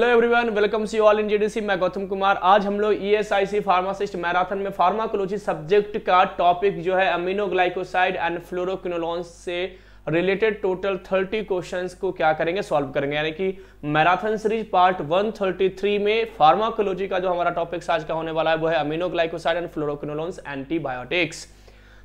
Hello everyone welcome see all in GDC मैं गौतम कुमार आज हम लोग ईएसआईसी फार्मासिस्ट मैराथन में फार्माकोलॉजी सब्जेक्ट का टॉपिक जो है अमीनोग्लाइकोसाइड एंड फ्लोरोक्विनोलॉन्स से रिलेटेड टोटल 30 क्वेश्चंस को क्या करेंगे सॉल्व करेंगे यानी कि मैराथन सीरीज पार्ट 133 में फार्माकोलॉजी का जो हमारा टॉपिक आज का होने वाला है वो है अमीनोग्लाइकोसाइड एंड फ्लोरोक्विनोलॉन्स एंटीबायोटिक्स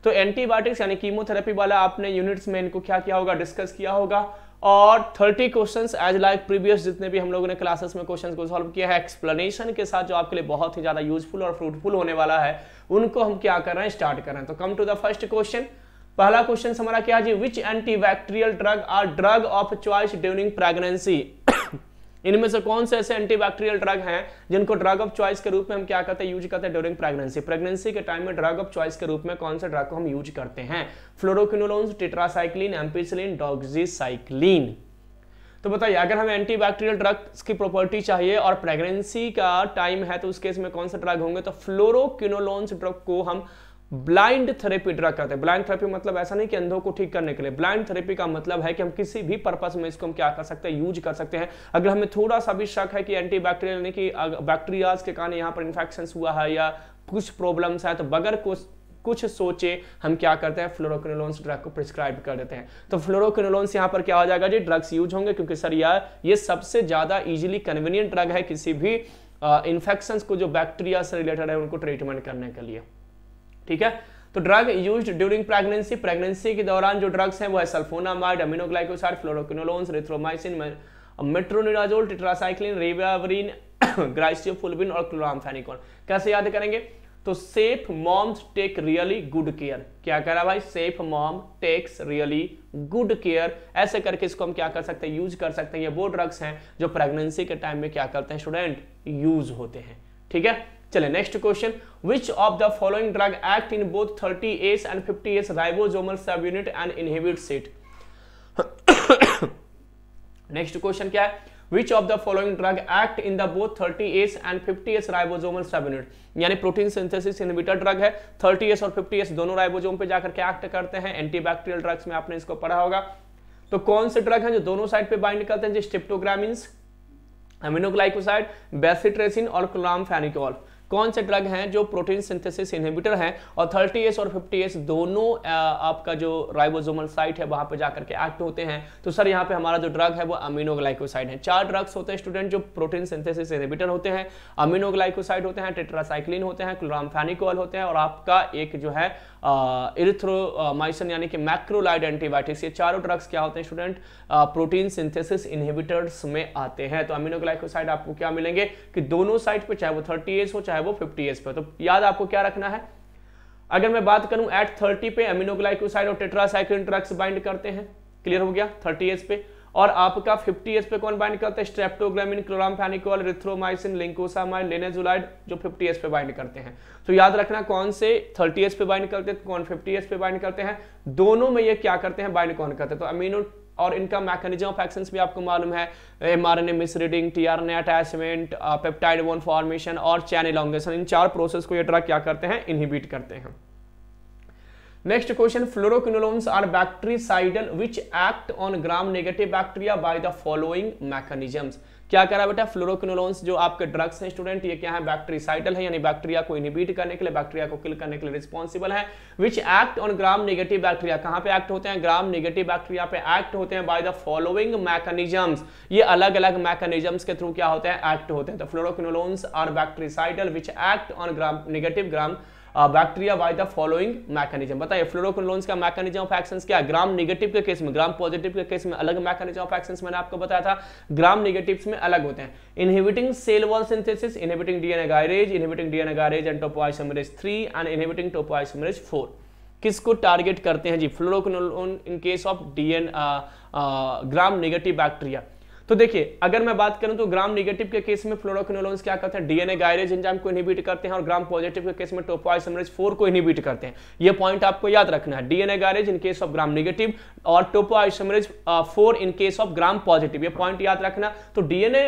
तो एंटीबायोटिक्स यानी कीमोथेरेपी वाला आपने यूनिट्स में इनको क्या किया होगा डिस्कस किया होगा और 30 क्वेश्चंस एज लाइक प्रीवियस जितने भी हम लोगों ने क्लासेस में क्वेश्चंस को सॉल्व किया है एक्सप्लेनेशन के साथ जो आपके लिए बहुत ही ज़्यादा यूजफुल और फ्रूटफुल होने वाला है उनको हम क्या कर रहे हैं स्टार्ट कर रहे हैं तो come to the first question पहला क्वेश्चन हमारा क्या जी which anti drug are drug of choice during pregnancy इनमें से कौन से ऐसे एंटीबैक्टीरियल ड्रग हैं जिनको ड्रग ऑफ चॉइस के रूप में हम क्या करते हैं यूज करते हैं ड्यूरिंग प्रेगनेंसी प्रेगनेंसी के टाइम में ड्रग ऑफ चॉइस के रूप में कौन से ड्रग को हम यूज करते हैं फ्लोरोक्विनोलोन्स टिट्रासाइक्लिन एम्पिसिलिन डॉक्सीसाइक्लिन तो बताइए अगर हमें एंटीबैक्टीरियल ड्रग्स की प्रॉपर्टी चाहिए और प्रेगनेंसी का टाइम है तो उस केस में कौन सा ड्रग होंगे तो फ्लोरोक्विनोलोन्स ड्रग को हम ब्लाइंड थेरेपी ड्रग कहते हैं ब्लाइंड थेरेपी मतलब ऐसा नहीं कि अंधों को ठीक करने के लिए ब्लाइंड थेरेपी का मतलब है कि हम किसी भी पर्पस में इसको हम क्या कर सकते हैं यूज कर सकते हैं अगर हमें थोड़ा सा भी शक है कि एंटी बैक्टीरियल यानी कि बैक्टीरियाज के कारण यहाँ पर इन्फेक्शन हुआ है या कुछ प्रॉब्लम्स है तो बगैर कुछ कुछ सोचे हम क्या करते हैं फ्लोरोक्रिनोलोन्स ड्रग को प्रिस्क्राइब कर देते हैं तो फ्लोरोक्रिनोलोन्स यहाँ पर क्या हो जाएगा जी ड्रग्स यूज होंगे क्योंकि सर यार ये सबसे ज़्यादा इजीली कन्वीनियंट ड्रग है किसी भी इन्फेक्शन को जो बैक्टीरिया से रिलेटेड है उनको ट्रीटमेंट करने के लिए ठीक है तो drug used during pregnancy pregnancy के दौरान जो ड्रग्स हैं वो है sulfonamide aminoglycoside fluoroquinolones erythromycin metronidazole tetracycline ribavirin griseofulvin और क्लोराम्फेनिकोन कैसे याद करेंगे तो safe moms take really good care क्या कह रहा भाई safe mom takes really good care ऐसे करके इसको हम क्या कर सकते हैं यूज कर सकते हैं ये वो ड्रग्स हैं जो प्रेगनेंसी के टाइम में क्या करते हैं स्टूडेंट यूज होते हैं ठीक है चले next question which of the following drug act in both thirty S and fifty S ribosomal subunit and inhibits it next question क्या है which of the following drug act in the both 30S S and fifty S subunit यानी protein synthesis inhibitor drug है 30S और 50S दोनों ribosome पे जाकर के act करते हैं एंटीबैक्टीरियल ड्रग्स में आपने इसको पढ़ा होगा तो कौन से ड्रग हैं जो दोनों साइड पे बाइंड करते हैं जो स्टिप्टोग्रामिन्स एमिनोग्लाइकोसाइड बेसिट्रेसिन और क्लामफेनिकॉल कौन से ड्रग हैं जो प्रोटीन सिंथेसिस इनहिबिटर हैं और 30S और 50S दोनों आपका जो राइबोसोमल साइट है वहां पर जाकर के एक्ट होते हैं तो सर यहाँ पे हमारा जो ड्रग है वो अमीनोग्लाइकोसाइड है चार ड्रग्स होते हैं स्टूडेंट जो प्रोटीन सिंथेसिस इनहिबिटर होते हैं अमीनोग्लाइकोसाइड होते हैं टेट्रासाइक्लिन होते हैं क्लोरामफेनिकॉल होते हैं और आपका एक जो है इरिथ्रोमाइसिन यानी कि मैक्रोलाइड एंटीबायोटिक्स ये चारों ड्रग्स क्या होते हैं स्टूडेंट प्रोटीन सिंथेसिस इनहिबिटर्स में आते हैं तो अमीनोग्लाइकोसाइड आपको क्या मिलेंगे कि दोनों साइड पे चाहे वो थर्टी एस हो चाहे वो फिफ्टी एस पे तो याद आपको क्या रखना है अगर मैं बात करूं एट थर्टी पे अमीनोग्लाइकोसाइड और टेट्रासाइक्लिन ड्रग्स बाइंड करते हैं क्लियर हो गया थर्टी एस पे और आपका 50 एस पे कौन बाइंड करते हैं स्ट्रेप्टोग्रामिन क्लोराम्फेनिकोल रिथ्रोमाइसिन लिंकोसामाइन लेनेजुलाइड जो 50 एस पे बाइंड करते हैं तो याद रखना कौन से 30 एस पे बाइंड करते हैं कौन 50 एस पे बाइंड करते हैं दोनों में ये क्या करते हैं बाइंड कौन करते हैं तो अमीनो और इनका मैकेनिज्म ऑफ एक्शन भी आपको मालूम है M R N A misreading T R N attachment peptide one formation और चैन इलांगेशन इन चार प्रोसेस को ये ड्रग क्या करते हैं इनहिबिट करते हैं next question fluoroquinolones are bactericidal which act on gram negative bacteria by the following mechanisms क्या करा बेटा फ्लोरोक्विनोलोन्स जो आपके ड्रग्स हैं स्टूडेंट ये क्या है बैक्टीरिसाइडल है यानी बैक्टीरिया को इनिबिट करने के लिए बैक्टीरिया को किल करने के लिए रिस्पॉन्सिबल है which act on gram negative bacteria कहां पे एक्ट होते हैं ग्राम नेगेटिव बैक्टीरिया पे एक्ट होते हैं बाय द फॉलोइंग मैकेनिज्म्स ये अलग अलग मैकेनिज्म्स के थ्रू क्या होते हैं एक्ट होते हैं तो fluoroquinolones are bactericidal which act on gram negative gram bacteria by the following mechanism बताइए फ्लोरोक्विनोलोन्स का मैकेनिज्म ऑफ एक्शन क्या है ग्राम नेगेटिव के केस में ग्राम पॉजिटिव के केस में अलग मैकेनिज्म ऑफ एक्शन मैंने आपको बताया था ग्राम नेगेटिव्स में अलग होते हैं inhibiting cell wall synthesis inhibiting DNA gyrase inhibiting DNA gyrase and topoisomerase 3 and inhibiting topoisomerase 4 किसको टारगेट करते हैं जी fluoroquinolone in case of DN gram negative bacteria तो देखिए अगर मैं बात करूं तो ग्राम निगेटिव के केस में फ्लोरोक्नोलोन्स क्या करते हैं डीएनए गायरेज इंजाम को इनिबिट करते हैं और ग्राम पॉजिटिव के केस में टोपोआइसमरेज 4 को इनिबिट करते हैं ये पॉइंट आपको याद रखना है DNA gyrase in case of gram negative और topoisomerase 4 in case of gram positive ये पॉइंट याद रखना तो डीएनए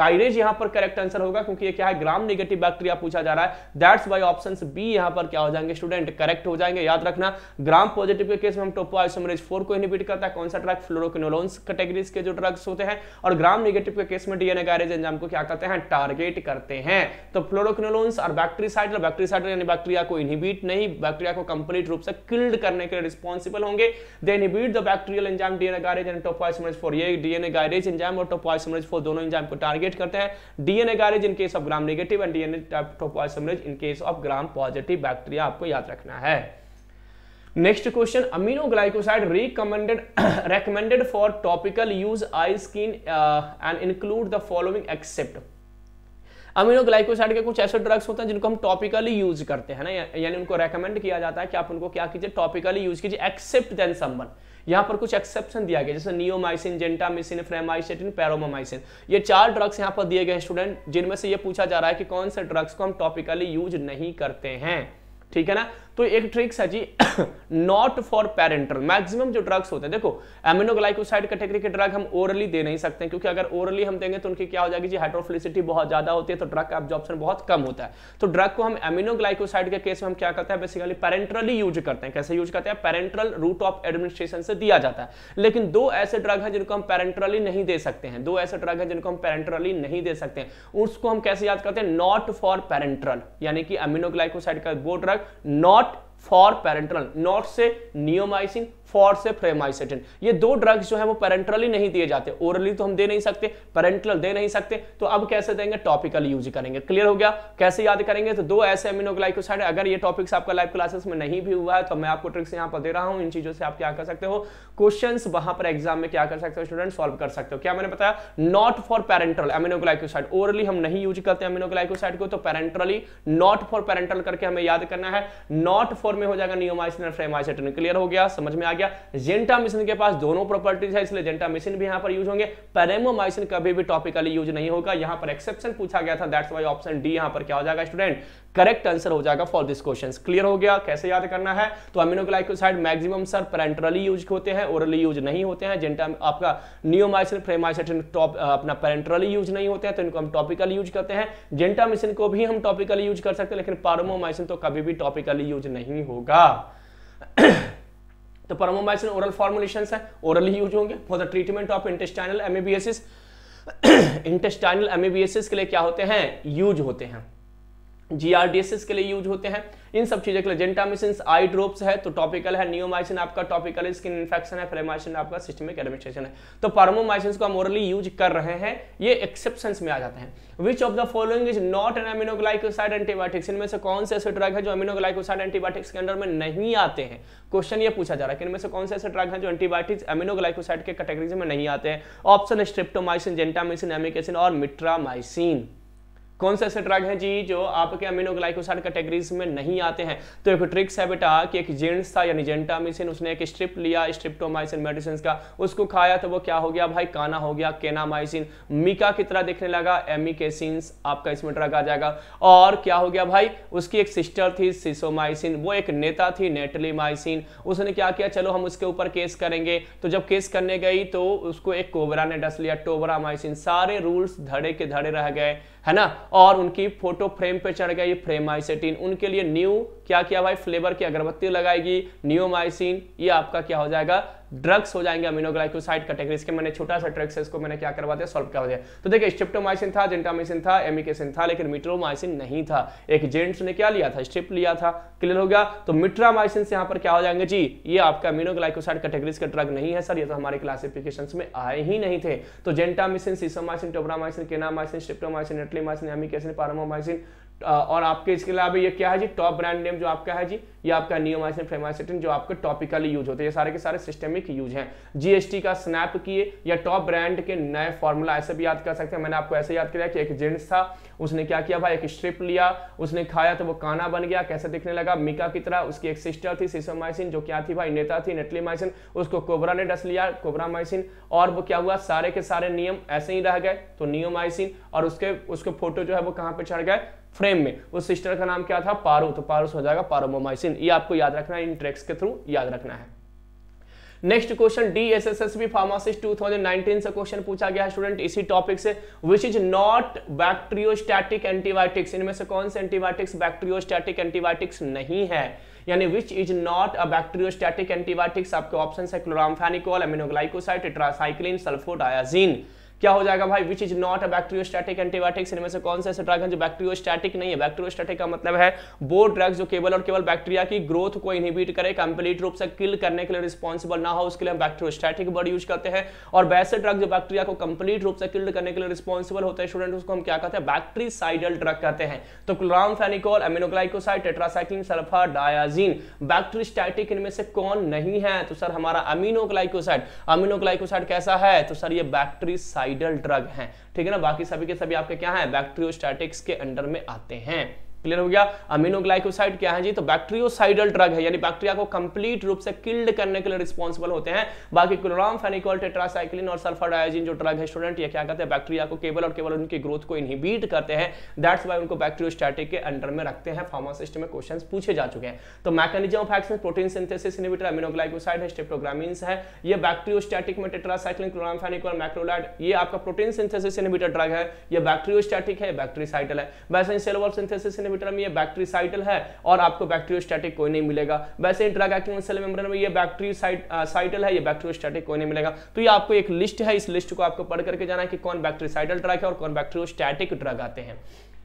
गायरेज यहां पर करेक्ट आंसर होगा क्योंकि ये क्या है ग्राम निगेटिव बैक्टीरिया पूछा जा रहा है दैट्स वाई ऑप्शन बी यहां पर क्या हो जाएंगे स्टूडेंट करेक्ट हो जाएंगे याद रखना ग्राम पॉजिटिव के केस में हम टोपोआइसमरेज 4 को इनिबिट करता है कौन सा ड्रग फ्लोरोक्नोलोन्स कैटेगरीज के जो ड्रग्स होते हैं और ग्राम नेगेटिव के केस में डीएनए गैरेज एंजाम को क्या करते हैं टारगेट करते हैं तो फ्लोरोक्नोलोन्स और बैक्टीरिसाइड और बैक्टीरिसाइड यानी बैक्टीरिया को इनहिबिट नहीं बैक्टीरिया को कंप्लीट रूप से किल्ड करने के लिए रिस्पॉन्सिबल होंगे they inhibit the bacterial enzyme DNA gyrase and topoisomerase four ये डीएनए गैरेज एंजाइम और टोपोइसोमेरेज फॉर दोनों एंजाइम को टारगेट करते हैं DNA gyrase in case of gram negative and DNA topoisomerase in case of gram positive bacteria आपको याद रखना है next question aminoglycoside recommended recommended for topical use eye skin and include the following except aminoglycoside के कुछ ऐसे drugs होते हैं जिनको हम टॉपिकली यूज करते हैं ना यानी उनको रेकमेंड किया जाता है कि आप उनको क्या कीजिए टॉपिकली यूज कीजिए एक्सेप्ट देन समवन यहाँ पर कुछ एक्सेप्शन दिया गया जैसे नियोमाइसिन जेंटामिसिन फ्रेमाइसेटिन पैरोमाइसिन ये चार ड्रग्स यहाँ पर दिए गए स्टूडेंट जिनमें से ये पूछा जा रहा है कि कौन से ड्रग्स को हम टॉपिकली यूज नहीं करते हैं ठीक है ना तो एक ट्रिक्स है जी नॉट फॉर पेरेंटल मैक्सिमम जो ड्रग्स होते हैं देखो एमिनोग्लाइकोसाइड कैटेगरी के ड्रग हम ओरली दे नहीं सकते क्योंकि अगर ओरली हम देंगे तो उनकी क्या हो जाएगी जी हाइड्रोफिलिसिटी बहुत ज्यादा होती है तो ड्रग का एब्जॉर्प्शन बहुत कम होता है तो ड्रग को हम एमिनोग्लाइकोसाइड के केस में हम क्या करते हैं बेसिकली पेरेंटरली यूज करते हैं कैसे यूज करते हैं पेरेंटल रूट ऑफ एडमिनिस्ट्रेशन से दिया जाता है लेकिन दो ऐसे ड्रग हैं जिनको हम पेरेंटरली नहीं दे सकते हैं दो ऐसे ड्रग हैं जिनको हम पेरेंटरली नहीं दे सकते हैं उसको हम कैसे याद करते हैं नॉट फॉर पेरेंटल यानी कि एमिनोग्लाइकोसाइड का वो drug not for parental not से नियोमाइसिन फॉर से फ्रेमाइसेटिन ये दो ड्रग्स जो है वो पेरेंट्रली नहीं दिए जाते ओरली तो हम दे नहीं सकते पेरेंट्रल दे नहीं सकते तो अब कैसे देंगे टॉपिकल यूज करेंगे क्लियर हो गया कैसे याद करेंगे तो दो ऐसे एमिनोग्लाइकोसाइड अगर ये टॉपिक्स आपका लाइव क्लासेस में नहीं भी हुआ है तो मैं आपको ट्रिक्स यहाँ पर दे रहा हूँ इन चीजों से आप क्या कर सकते हो क्वेश्चन वहां पर एग्जाम में क्या कर सकते हो स्टूडेंट सॉल्व कर सकते हो क्या मैंने बताया not for parenteral aminoglycoside orally हम नहीं यूज करते एमिनोग्लाइकोसाइड को तो पेरेंट्रली नॉट फॉर पेरेंट्रल करके हमें याद करना है नॉट फॉर में हो जाएगा नियोमाइसिन फ्रेमाइसेटिन क्लियर हो गया समझ में आ गया जेंटा मिशन के पास दोनों प्रॉपर्टीज है इसलिए जेंटा मिशन भी यहां पर यूज होंगे पैरेमोमाइसिन कभी भी टॉपिकली यूज नहीं होगा यहां पर एक्सेप्शन पूछा गया था दैट्स वाई ऑप्शन डी यहां पर क्या हो जाएगा स्टूडेंट करेक्ट आंसर हो जाएगा फॉर दिस क्वेश्चन क्लियर हो गया कैसे याद करना है तो amino maximum sir parenterally use होते हैं ओरली यूज नहीं होते हैं जेंटा आपका नियोमाइसिन फ्रेमाइसिन टॉप अपना पेरेंटरली यूज नहीं होते हैं तो इनको हम टॉपिकली यूज करते हैं जेंटा मिशन को भी हम टॉपिकली यूज कर सकते हैं लेकिन पारोमोमाइसिन तो कभी भी टॉपिकली यूज नहीं होगा तो परमोमाइसिन ओरल फॉर्मुलेशन है ओरल ही यूज होंगे for the treatment of intestinal amoebiasis intestinal amoebiasis के लिए क्या होते हैं यूज होते हैं जीआरडीएसएस के लिए यूज होते हैं इन सब चीज़ों के लिए जेंटामिसिन आई ड्रॉप्स है तो टॉपिकल है नियोमाइसिन आपका टॉपिकल स्किन इन्फेक्शन है फ्रेमाइसिन आपका सिस्टमिक एडमिनिस्ट्रेशन है तो पार्मोमाइसिन को हम ओरली यूज कर रहे हैं ये एक्सेप्शन में आ जाते हैं which of the following is not an aminoglycoside antibiotics इनमें से कौन से ऐसे ड्रग है जो एमिनोग्लाइकोसाइड एंटीबायोटिक्स के अंदर में नहीं आते हैं क्वेश्चन ये पूछा जा रहा है कि इनमें से कौन से ऐसे ड्रग है जो एंटीबायोटिक्स एमिनोग्लाइकोसाइड के कैटेगरीज में नहीं आते हैं ऑप्शन स्ट्रिप्टोमाइसिन जेंटामिसिन एमिकेसिन और मिट्रामाइसिन कौन से ऐसे ड्रग हैं जी जो आपके अमीनो ग्लाइकोसाइड कैटेगरीज में नहीं आते हैं तो एक ट्रिक्स है बेटा कि एक जेंट्स था यानी जेंटामिसिन उसने एक स्ट्रिप लिया स्ट्रिप्टोमाइसिन मेडिसिन का उसको खाया तो वो क्या हो गया भाई काना हो गया केनामाइसिन मीका की तरह देखने लगा एमिकेसिन आपका इसमें ड्रग आ जाएगा और क्या हो गया भाई उसकी एक सिस्टर थी सिसोमाइसिन वो एक नेता थी नेटलीमाइसिन उसने क्या किया चलो हम उसके ऊपर केस करेंगे तो जब केस करने गई तो उसको एक कोबरा ने डस लिया टोबरामाइसिन सारे रूल्स धड़े के धड़े रह गए है ना और उनकी फोटो फ्रेम पे चढ़ गई आइसेटीन उनके लिए न्यू क्या किया भाई फ्लेवर की अगरबत्ती लगाएगी न्यूमाइसिन ये आपका क्या हो जाएगा ड्रग्स हो जाएंगे अमीनोग्लाइकोसाइड कैटेगरी इसके मैंने छोटा सा ड्रग्स है इसको मैंने क्या करवा दिया सॉल्व करवा दिया तो देखिए स्ट्रिप्टोमाइसिन था जेंटामाइसिन था एमिकेसिन था लेकिन मिट्रोमाइसिन नहीं था एक जेंट्स ने क्या लिया था स्ट्रिप लिया था क्लियर हो गया तो मिट्रामाइसिन से यहां पर क्या हो जाएंगे जी ये आपका अमीनोग्लाइकोसाइड कैटेगरीज का ड्रग नहीं है सर ये तो हमारे क्लासिफिकेशन में आए ही नहीं थे तो gentamicin sisomicin tobramycin kanamycin streptomycin netilmicin amikacin paromomycin और आपके इसके अलावा ये क्या है जी टॉप ब्रांड नेम जो आपका है जी ये आपका नियोमाइसिन फेमाइसिटिन जो आपके टॉपिकली यूज होते हैं ये सारे के सारे सिस्टमिक यूज हैं जीएसटी का स्नैप किए या टॉप ब्रांड के नए फॉर्मूला ऐसे भी याद कर सकते हैं मैंने आपको ऐसे याद किया कि एक जेंट्स था उसने क्या किया भाई एक स्ट्रिप लिया उसने खाया तो वो काना बन गया कैसे दिखने लगा मिका की तरह उसकी एक सिस्टर थी सिसोमाइसिन जो क्या थी भाई नेता थी नेटली माइसिन उसको कोबरा ने डस लिया कोबरा माइसिन और वो क्या हुआ सारे के सारे नियम ऐसे ही रह गए तो नियोमाइसिन और उसके उसके फोटो जो है वो कहाँ पे चढ़ गए फ्रेम में उस सिस्टर का नाम क्या था पारो तो पारोस हो जाएगा पारोमोमाइसिन ये आपको याद रखना है इन ट्रैक्स के थ्रू याद रखना है next question D S S S B pharmacist two thousand nineteen से क्वेश्चन पूछा गया है स्टूडेंट इसी टॉपिक से which is not bacteriostatic antibiotics इनमें से कौन से एंटीबायोटिक्स बैक्टीरियोस्टैटिक एंटीबायोटिक्स नहीं है यानी which is not a bacteriostatic antibiotics आपके ऑप्शन है क्लोराम्फेनिकोल एमिनोग्लाइकोसाइट ट्रासाइक्लिन सल्फोडायाजीन क्या हो जाएगा भाई which is not a bacteriostatic antibiotics इनमें से कौन सा ऐसे ड्रग है जो बैक्टीरियोस्टैटिक नहीं है बैक्टीरियोस्टैटिक का मतलब है वो ड्रग्स जो केवल और केवल बैक्टीरिया की ग्रोथ को इनहिबिट करे कंप्लीट रूप से किल करने के लिए रिस्पॉन्सिबल ना हो उसके लिए हम बैक्टीरियोस्टैटिक वर्ड यूज करते हैं और वैसे ड्रग जो बैक्टीरिया को कंप्लीट रूप से किल्ड करने के लिए रिस्पॉन्सिबल होते हैं स्टूडेंट उसको हम क्या कहते हैं बैक्टीरिसाइडल ड्रग कहते हैं तो chloramphenicol aminoglycoside tetracycline sulfadiazine bacteriostatic इनमें से कौन नहीं है तो सर हमारा अमीनोग्लाइकोसाइड अमीनोग्लाइकोसाइड कैसा है तो सर ये बैक्टीरिसाइड एंटीसाइडल ड्रग हैं ठीक है ना बाकी सभी के सभी आपके क्या है बैक्टीरियोस्टैटिक्स के अंडर में आते हैं क्लियर हो गया अमीनोग्लाइकोसाइड क्या है जी तो बैक्टीरियोसाइडल ड्रग है यानी बैक्टीरिया को कंप्लीट रूप से किल्ड करने के लिए रिस्पॉन्सिबल होते हैं बाकी क्लोराम फेनिकॉल टेट्रासाइक्लिन और सल्फर डायोजिन जो ड्रग है स्टूडेंट ये क्या करते हैं बैक्टीरिया को केवल और केवल उनकी ग्रोथ को इनहिबिट करते हैं दैट्स वाई उनको बैक्टीरियोस्टैटिक के अंडर में रखते हैं फार्मासिस्ट में क्वेश्चन पूछे जा चुके हैं तो mechanism of action protein synthesis inhibitor aminoglycoside है स्टेप्टोग्रामीन है ये बैक्टीरियोस्टैटिक में टेट्रासाइक्लिन क्लोराम फेनिकॉल मैक्रोलाइड ये आपका प्रोटीन सिंथेसिस इनिबिटर ड्रग है ये बैक्टीरियोस्टैटिक है बैक्टीरियासाइडल है वैसे इन सेलोवॉल सिंथेसिस सेंटीमीटर में ये बैक्टीरिसाइटल है और आपको बैक्टीरियोस्टैटिक कोई नहीं मिलेगा वैसे इंट्रागैक्टिन सेल मेम्ब्रेन में ये बैक्टीरियोसाइटल है ये बैक्टीरियोस्टैटिक कोई नहीं मिलेगा तो ये आपको एक लिस्ट है इस लिस्ट को आपको पढ़ करके जाना है कि कौन बैक्टीरिसाइटल ड्रग है और कौन बैक्टीरियोस्टैटिक ड्रग आते हैं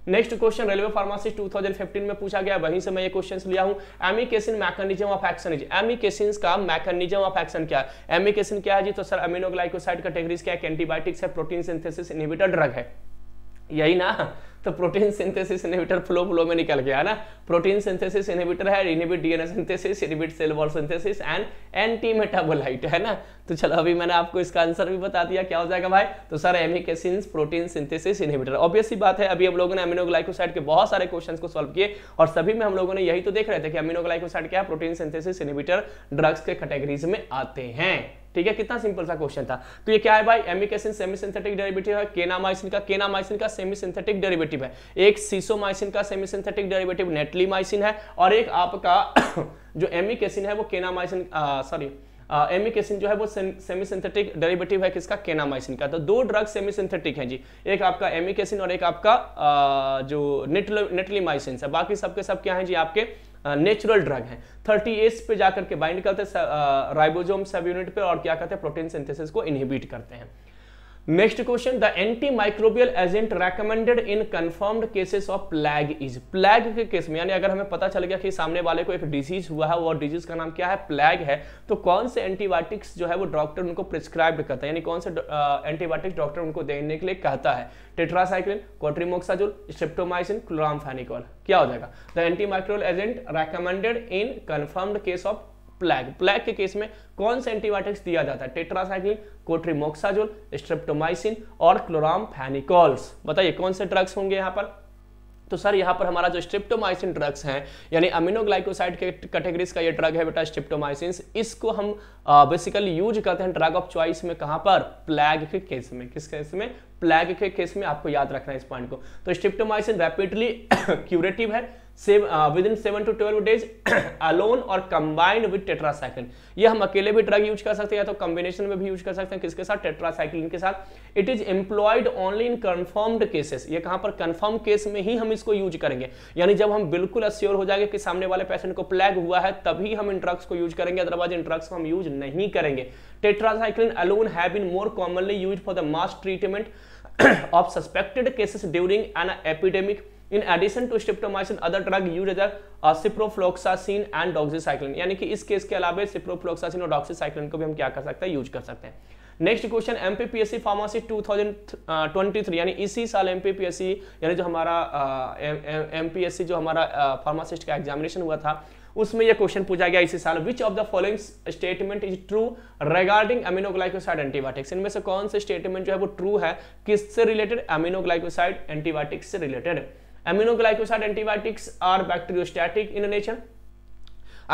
नेक्स्ट क्वेश्चन रेलवे फार्मासिस्ट 2015 में पूछा गया वहीं से मैं ये क्वेश्चन लिया हूं amikacin mechanism of action is amikacin का मैकेनिज्म ऑफ एक्शन क्या है एमिकेसिन क्या है जी तो सर अमीनोग्लाइकोसाइड कैटेगरीज क्या है एंटीबायोटिक्स है प्रोटीन सिंथेसिस इनहिबिटर ड्रग है यही ना तो protein synthesis inhibitor flow flow में निकल गया ना प्रोटीन सिंथेसिस इनहिबिटर है inhibit DNA synthesis inhibit cell wall synthesis and antimetabolite है ना तो चलो अभी मैंने आपको इसका आंसर भी बता दिया क्या हो जाएगा भाई तो sir amikacin protein synthesis inhibitor obviously बात है अभी हम लोगों ने अमिनोग्लाइकोसाइड के बहुत सारे क्वेश्चन को सॉल्व किए और सभी में हम लोगों ने यही तो देख रहे थे कि अमिनोग्लाइकोसाइड क्या है प्रोटीन सिंथेसिस इनहिबिटर ड्रग्स के कैटेगरीज में आते हैं ठीक है कितना सिंपल सा क्वेश्चन था तो ये क्या है भाई एमिकेसिन सेमी सिंथेटिक डेरिवेटिव है केनामाइसिन का केनामाइसिन का सेमी सिंथेटिक डेरिवेटिव है एक सीसोमाइसिन का सेमी सिंथेटिक डेरिवेटिव नेटलीमाइसिन है और एक आपका जो एमिकेसिन है वो केनामाइसिन सॉरी एमिकेसिन जो है वो सेमी सिंथेटिक डेरिवेटिव है किसका केनामाइसिन का तो दो ड्रग सेमी सिंथेटिक हैं जी एक आपका एमिकेसिन और एक आपका जो निटल निटलीमाइसिन है बाकी सबके सब क्या है जी आपके नेचुरल ड्रग हैं थर्टी एस पे जाकर के बाइंड करते हैं राइबोजोम सब यूनिट पे और क्या करते हैं प्रोटीन सिंथेसिस को इनहिबिट करते हैं next question the antimicrobial agent recommended in confirmed cases of plague is plague के केस में यानी अगर हमें पता चल गया कि सामने वाले को एक डिजीज हुआ है और डिजीज का नाम क्या है प्लैग है तो कौन से एंटीबायोटिक्स जो है वो डॉक्टर उनको प्रिस्क्राइब करता है यानी कौन से एंटीबायोटिक्स डॉक्टर उनको देने के लिए कहता है टेट्रासाइक्लिन कोट्रीमोक्साजुल स्ट्रिप्टोमाइसिन क्लोराम क्या हो जाएगा the antimicrobial agent recommended in confirmed case of plague plague के केस में कौन से एंटीबायोटिक्स दिया जाता है टेट्रासाइक्लिन कोट्रीमोक्साजोल स्ट्रेप्टोमाइसिन और क्लोरामफेनिकॉल्स बताइए कौन से ड्रग्स होंगे यहाँ पर तो सर यहाँ पर हमारा जो स्ट्रिप्टोमाइसिन ड्रग्स हैं यानी अमिनोग्लाइकोसाइड के कैटेगरीज का ये ड्रग है बेटा स्ट्रिप्टोमाइसिन इसको हम बेसिकली यूज करते हैं ड्रग ऑफ चॉइस में कहाँ पर प्लैग के केस में किस केस में प्लैग के केस में आपको याद रखना है इस पॉइंट को तो स्ट्रिप्टोमाइसिन रैपिडली क्यूरेटिव है within seven to twelve days alone और कंबाइंड विद टेट्रासाइक्लिन ये हम अकेले भी ड्रग यूज कर सकते हैं या तो कॉम्बिनेशन में भी यूज कर सकते हैं किसके साथ टेट्रासाइक्लिन के साथ it is employed only in confirmed cases ये कहां पर कन्फर्म केस में ही हम इसको यूज करेंगे यानी जब हम बिल्कुल अस्योर हो जाएंगे कि सामने वाले पेशेंट को प्लैग हुआ है तभी हम इन ड्रग्स को यूज करेंगे अदरवाइज इन ड्रग्स को हम यूज नहीं करेंगे tetracycline alone have been more commonly use for the mass treatment of suspected cases during an epidemic in addition to streptomycin other drug use as ciprofloxacin and doxycycline यानी कि इस case के अलावा ciprofloxacin और doxycycline को भी हम क्या कर सकते हैं यूज कर सकते हैं नेक्स्ट क्वेश्चन एमपीपीएससी फार्मासी 2023 यानी इसी साल एमपीपीएससी यानी जो हमारा एमपीएससी जो हमारा फार्मासिस्ट का एग्जामिनेशन हुआ था उसमें यह क्वेश्चन पूछा गया इसी साल which of the following statement is true regarding aminoglycoside antibiotics इनमें से कौन से स्टेटमेंट जो है वो ट्रू है किससे रिलेटेड एमिनोग्लाइकोसाइड एंटीबायोटिक्स से related aminoglycoside antibiotics are bacteriostatic in nature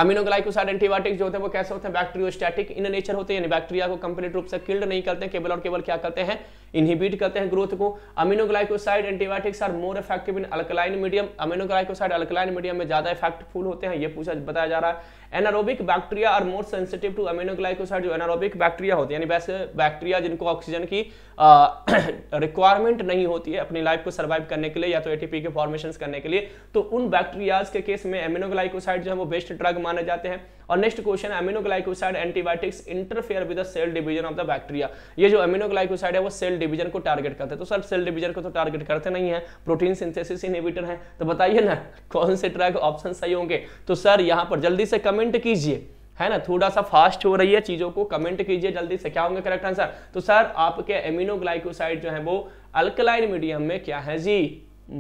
aminoglycoside antibiotics जो होते हैं वो कैसे होते हैं बैक्टीरियोस्टैटिक इन नेचर होते हैं यानी बैक्टीरिया को कंप्लीट रूप से किल्ड नहीं करते केवल और केवल क्या करते हैं इनहिबिट करते हैं ग्रोथ को aminoglycoside antibiotics are more effective in alkaline medium aminoglycoside alkaline medium में ज्यादा इफेक्टफुल होते हैं ये पूछा बताया जा रहा है anaerobic bacteria are more sensitive to aminoglycoside जो एनारोबिक बैक्टीरिया होते हैं यानी वैसे बैक्टीरिया जिनको ऑक्सीजन की रिक्वायरमेंट नहीं होती है अपनी लाइफ को सर्वाइव करने के लिए या तो एटीपी के फॉर्मेशन करने के लिए तो उन बैक्टीरियाज के केस में एमिनोग्लाइकोसाइड जो है वो बेस्ट ड्रग माने जाते हैं और next question aminoglycoside antibiotics interfere with the cell division of the bacteria ये जो एमिनोग्लाइकोसाइड है वो सेल डिवीजन को टारगेट करते हैं तो सर सेल डिवीजन को तो टारगेट करते नहीं है प्रोटीन सिंथेसिस इनहिबिटर है तो बताइए ना कौन से ड्रग ऑप्शन सही होंगे तो सर यहाँ पर जल्दी से कमेंट कमेंट कीजिए है ना थोड़ा सा फास्ट हो रही है चीज़ों को कमेंट कीजिए जल्दी से क्या होंगे करेक्ट आंसर तो सर आपके एमिनोग्लाइकोसाइड जो है वो अल्कलाइन मीडियम में क्या है जी